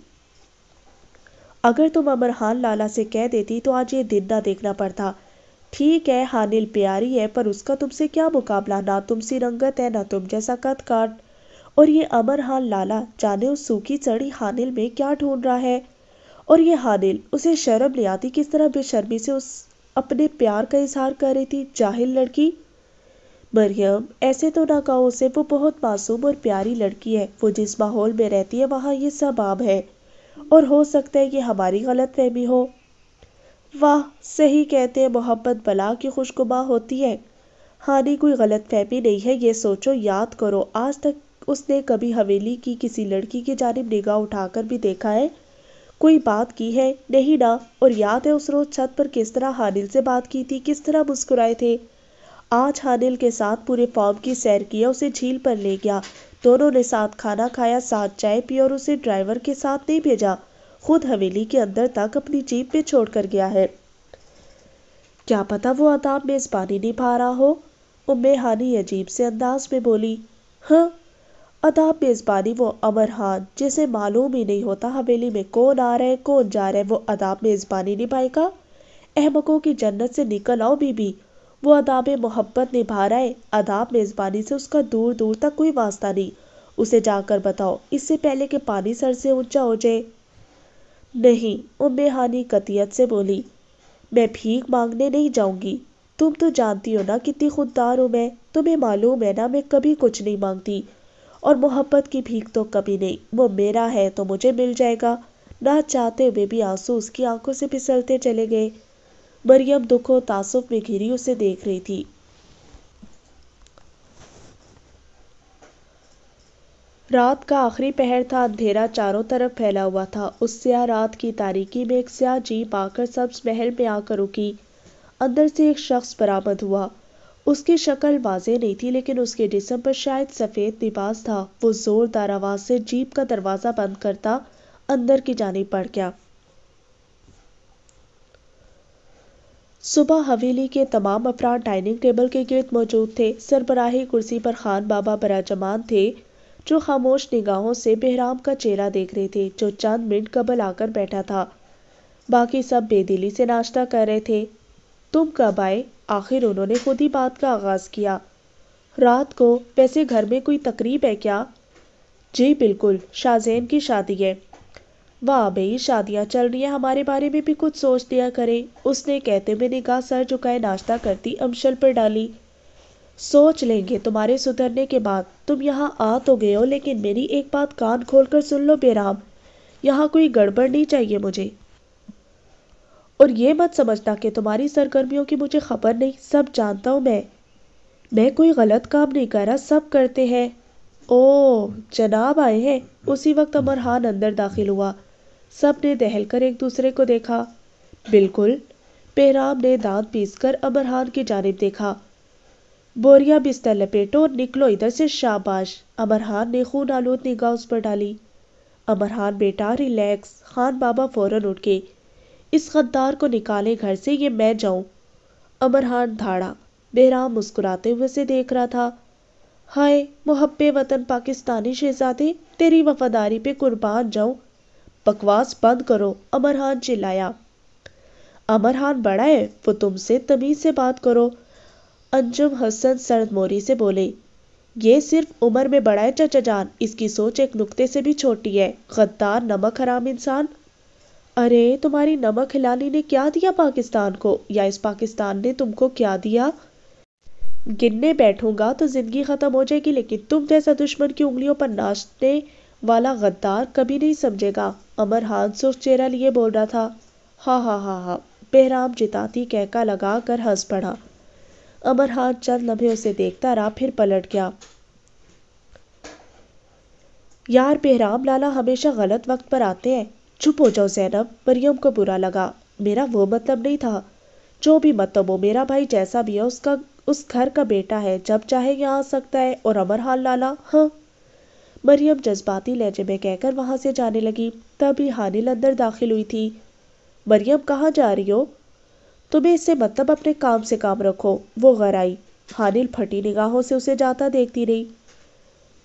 अगर तुम अमरहान लाला से कह देती तो आज ये दिन ना देखना पड़ता ठीक है हानिल प्यारी है पर उसका तुमसे क्या मुकाबला ना तुमसी रंगत है ना तुम जैसा कद काट और ये अमर हाल लाला जाने उस सूखी चढ़ी हानिल में क्या ढूंढ रहा है और ये हानिल उसे शर्म ले आती किस तरह बेशर्मी से उस अपने प्यार का इजहार कर रही थी जाहिल लड़की मरियम ऐसे तो ना कहो उसे वो बहुत मासूम और प्यारी लड़की है वो जिस माहौल में रहती है वहाँ ये सब आम है और हो सकता है कि हमारी गलत फहमी हो वाह सही कहते हैं मोहब्बत बला की खुशगुमा होती है हानि कोई गलत फहमी नहीं है ये सोचो याद करो आज तक उसने कभी हवेली की किसी लड़की की जानब निगाह उठाकर भी देखा है कोई बात की है नहीं ना और याद है उस रोज छत पर किस तरह हानिल से बात की थी किस तरह मुस्कुराए थे आज हानिल के साथ पूरे फॉर्म की सैर किया उसे झील पर ले गया दोनों ने साथ खाना खाया साथ चाय पी और उसे ड्राइवर के साथ नहीं भेजा खुद हवेली के अंदर तक अपनी जीप में छोड़कर गया है क्या पता वो आदाब मेजबानी निभा रहा हो उम्मे हानि अजीब से अंदाज में बोली हाँ अदाब मेज़बानी वो अमर हान जिसे मालूम ही नहीं होता हवेली में कौन आ रहे कौन जा रहे वो अदाब मेज़बानी निभाएगा अहमकों की जन्नत से निकल आओ बीबी वो अदाब मोहब्बत निभा रहा है अदाब मेज़बानी से उसका दूर दूर तक कोई वास्ता नहीं उसे जाकर बताओ इससे पहले कि पानी सर से ऊंचा हो जाए नहीं उम्मे हानी कतियत से बोली मैं भीख मांगने नहीं जाऊंगी तुम तो जानती हो ना कितनी खुददार हूँ मैं तुम्हें मालूम है ना मैं कभी कुछ नहीं मांगती और मोहब्बत की भीख तो कभी नहीं वो मेरा है तो मुझे मिल जाएगा ना चाहते हुए भी आंसू उसकी आंखों से फिसलते चले गए मरियम दुखों तासुफ में घिरी उसे देख रही थी रात का आखिरी पहर था अंधेरा चारों तरफ फैला हुआ था उस स्या रात की तारीकी में एक स्या जीप आकर सब्ज महल में आकर रुकी अंदर से एक शख्स बरामद हुआ उसकी शक्ल वाजे नहीं थी लेकिन उसके जिसम पर शायद सफ़ेद लिबास था वो ज़ोरदार आवाज़ से जीप का दरवाज़ा बंद करता अंदर की जानी पड़ गया सुबह हवेली के तमाम अफराद डाइनिंग टेबल के गिर्द मौजूद थे सरबराही कुर्सी पर खान बाबा बराजमान थे जो खामोश निगाहों से बहराम का चेहरा देख रहे थे जो चंद मिनट कबल आकर बैठा था बाकी सब बेदिली से नाश्ता कर रहे थे तुम कब आए आखिर उन्होंने खुद ही बात का आगाज़ किया रात को वैसे घर में कोई तकरीब है क्या जी बिल्कुल शाहजैन की शादी है वाह भाई शादियाँ चल रही हैं हमारे बारे में भी कुछ सोच दिया करें उसने कहते हुए निगाह सर झुकाए नाश्ता करती अमशल पर डाली सोच लेंगे तुम्हारे सुधरने के बाद तुम यहाँ आ तो गए हो लेकिन मेरी एक बात कान खोलकर सुन लो बेराम यहाँ कोई गड़बड़ नहीं चाहिए मुझे और ये मत समझना कि तुम्हारी सरगर्मियों की मुझे खबर नहीं सब जानता हूँ मैं मैं कोई गलत काम नहीं कर रहा सब करते हैं ओ जनाब आए हैं उसी वक्त अमर खान अंदर दाखिल हुआ सब ने दहल कर एक दूसरे को देखा बिल्कुल पेहराम ने दांत पीस कर अमर हान की जानब देखा बोरिया बिस्तर लपेटो और निकलो इधर से शाबाश अमर हान ने खून आलूद निगाह उस पर डाली अमर हान बेटा रिलैक्स खान बाबा फौरन उठ के इस गद्दार को निकाले घर से ये मैं जाऊं अमरहान धाड़ा बेहराम मुस्कुराते हुए से देख रहा था हाय मोहब्बे वतन पाकिस्तानी शहजादे तेरी वफादारी पे कुर्बान जाऊं बकवास बंद करो अमरहान चिल्लाया अमरहान बड़ा है वो तुमसे तमीज से बात करो अंजुम हसन सरद मोरी से बोले ये सिर्फ उम्र में बड़ा है चचा जान इसकी सोच एक नुक्ते से भी छोटी है गद्दार नमक हराम इंसान अरे तुम्हारी नमक हिलानी ने क्या दिया पाकिस्तान को या इस पाकिस्तान ने तुमको क्या दिया गिनने बैठूंगा तो ज़िंदगी ख़त्म हो जाएगी लेकिन तुम जैसा दुश्मन की उंगलियों पर नाचने वाला गद्दार कभी नहीं समझेगा अमर हान सुर्ख चेहरा लिए बोल रहा था हाँ हाँ हाँ हाँ बेहराम जिताती कहका लगा कर हंस पड़ा अमर हाथ चंद लम्हे उसे देखता रहा फिर पलट गया यार बेहराम लाला हमेशा गलत वक्त पर आते हैं चुप हो जाओ जैनब मरियम को बुरा लगा मेरा वो मतलब नहीं था जो भी मतलब हो मेरा भाई जैसा भी है उसका उस घर का बेटा है जब चाहे यहाँ आ सकता है और अमर हाल लाला हाँ मरियम जज्बाती लहजे में कहकर वहाँ से जाने लगी तभी हानिल अंदर दाखिल हुई थी मरियम कहाँ जा रही हो तुम्हें इससे मतलब अपने काम से काम रखो वो घर आई हानिल फटी निगाहों से उसे जाता देखती रही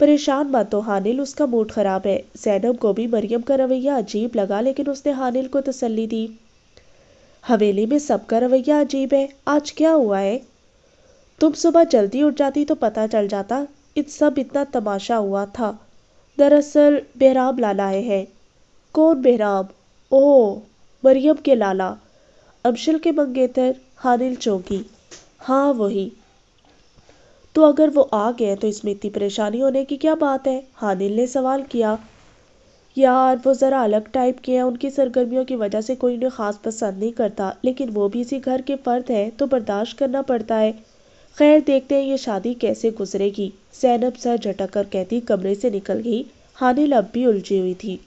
परेशान मत तो हानिल उसका मूड ख़राब है जैनब को भी मरियम का रवैया अजीब लगा लेकिन उसने हानिल को तसल्ली दी हवेली में सबका रवैया अजीब है आज क्या हुआ है तुम सुबह जल्दी उठ जाती तो पता चल जाता इन सब इतना तमाशा हुआ था दरअसल बेहराम लाला आए हैं कौन बेहराम ओह मरियम के लाला अमशल के मंगेतर हानिल चौकी हाँ वही तो अगर वो आ गए तो इसमें इतनी परेशानी होने की क्या बात है हानिल ने सवाल किया यार वो ज़रा अलग टाइप के हैं उनकी सरगर्मियों की वजह से कोई उन्हें ख़ास पसंद नहीं करता लेकिन वो भी इसी घर के फ़र्द हैं तो बर्दाश्त करना पड़ता है खैर देखते हैं ये शादी कैसे गुजरेगी सैनब सर झटक कर कहती कमरे से निकल गई हानिल अब भी उलझी हुई थी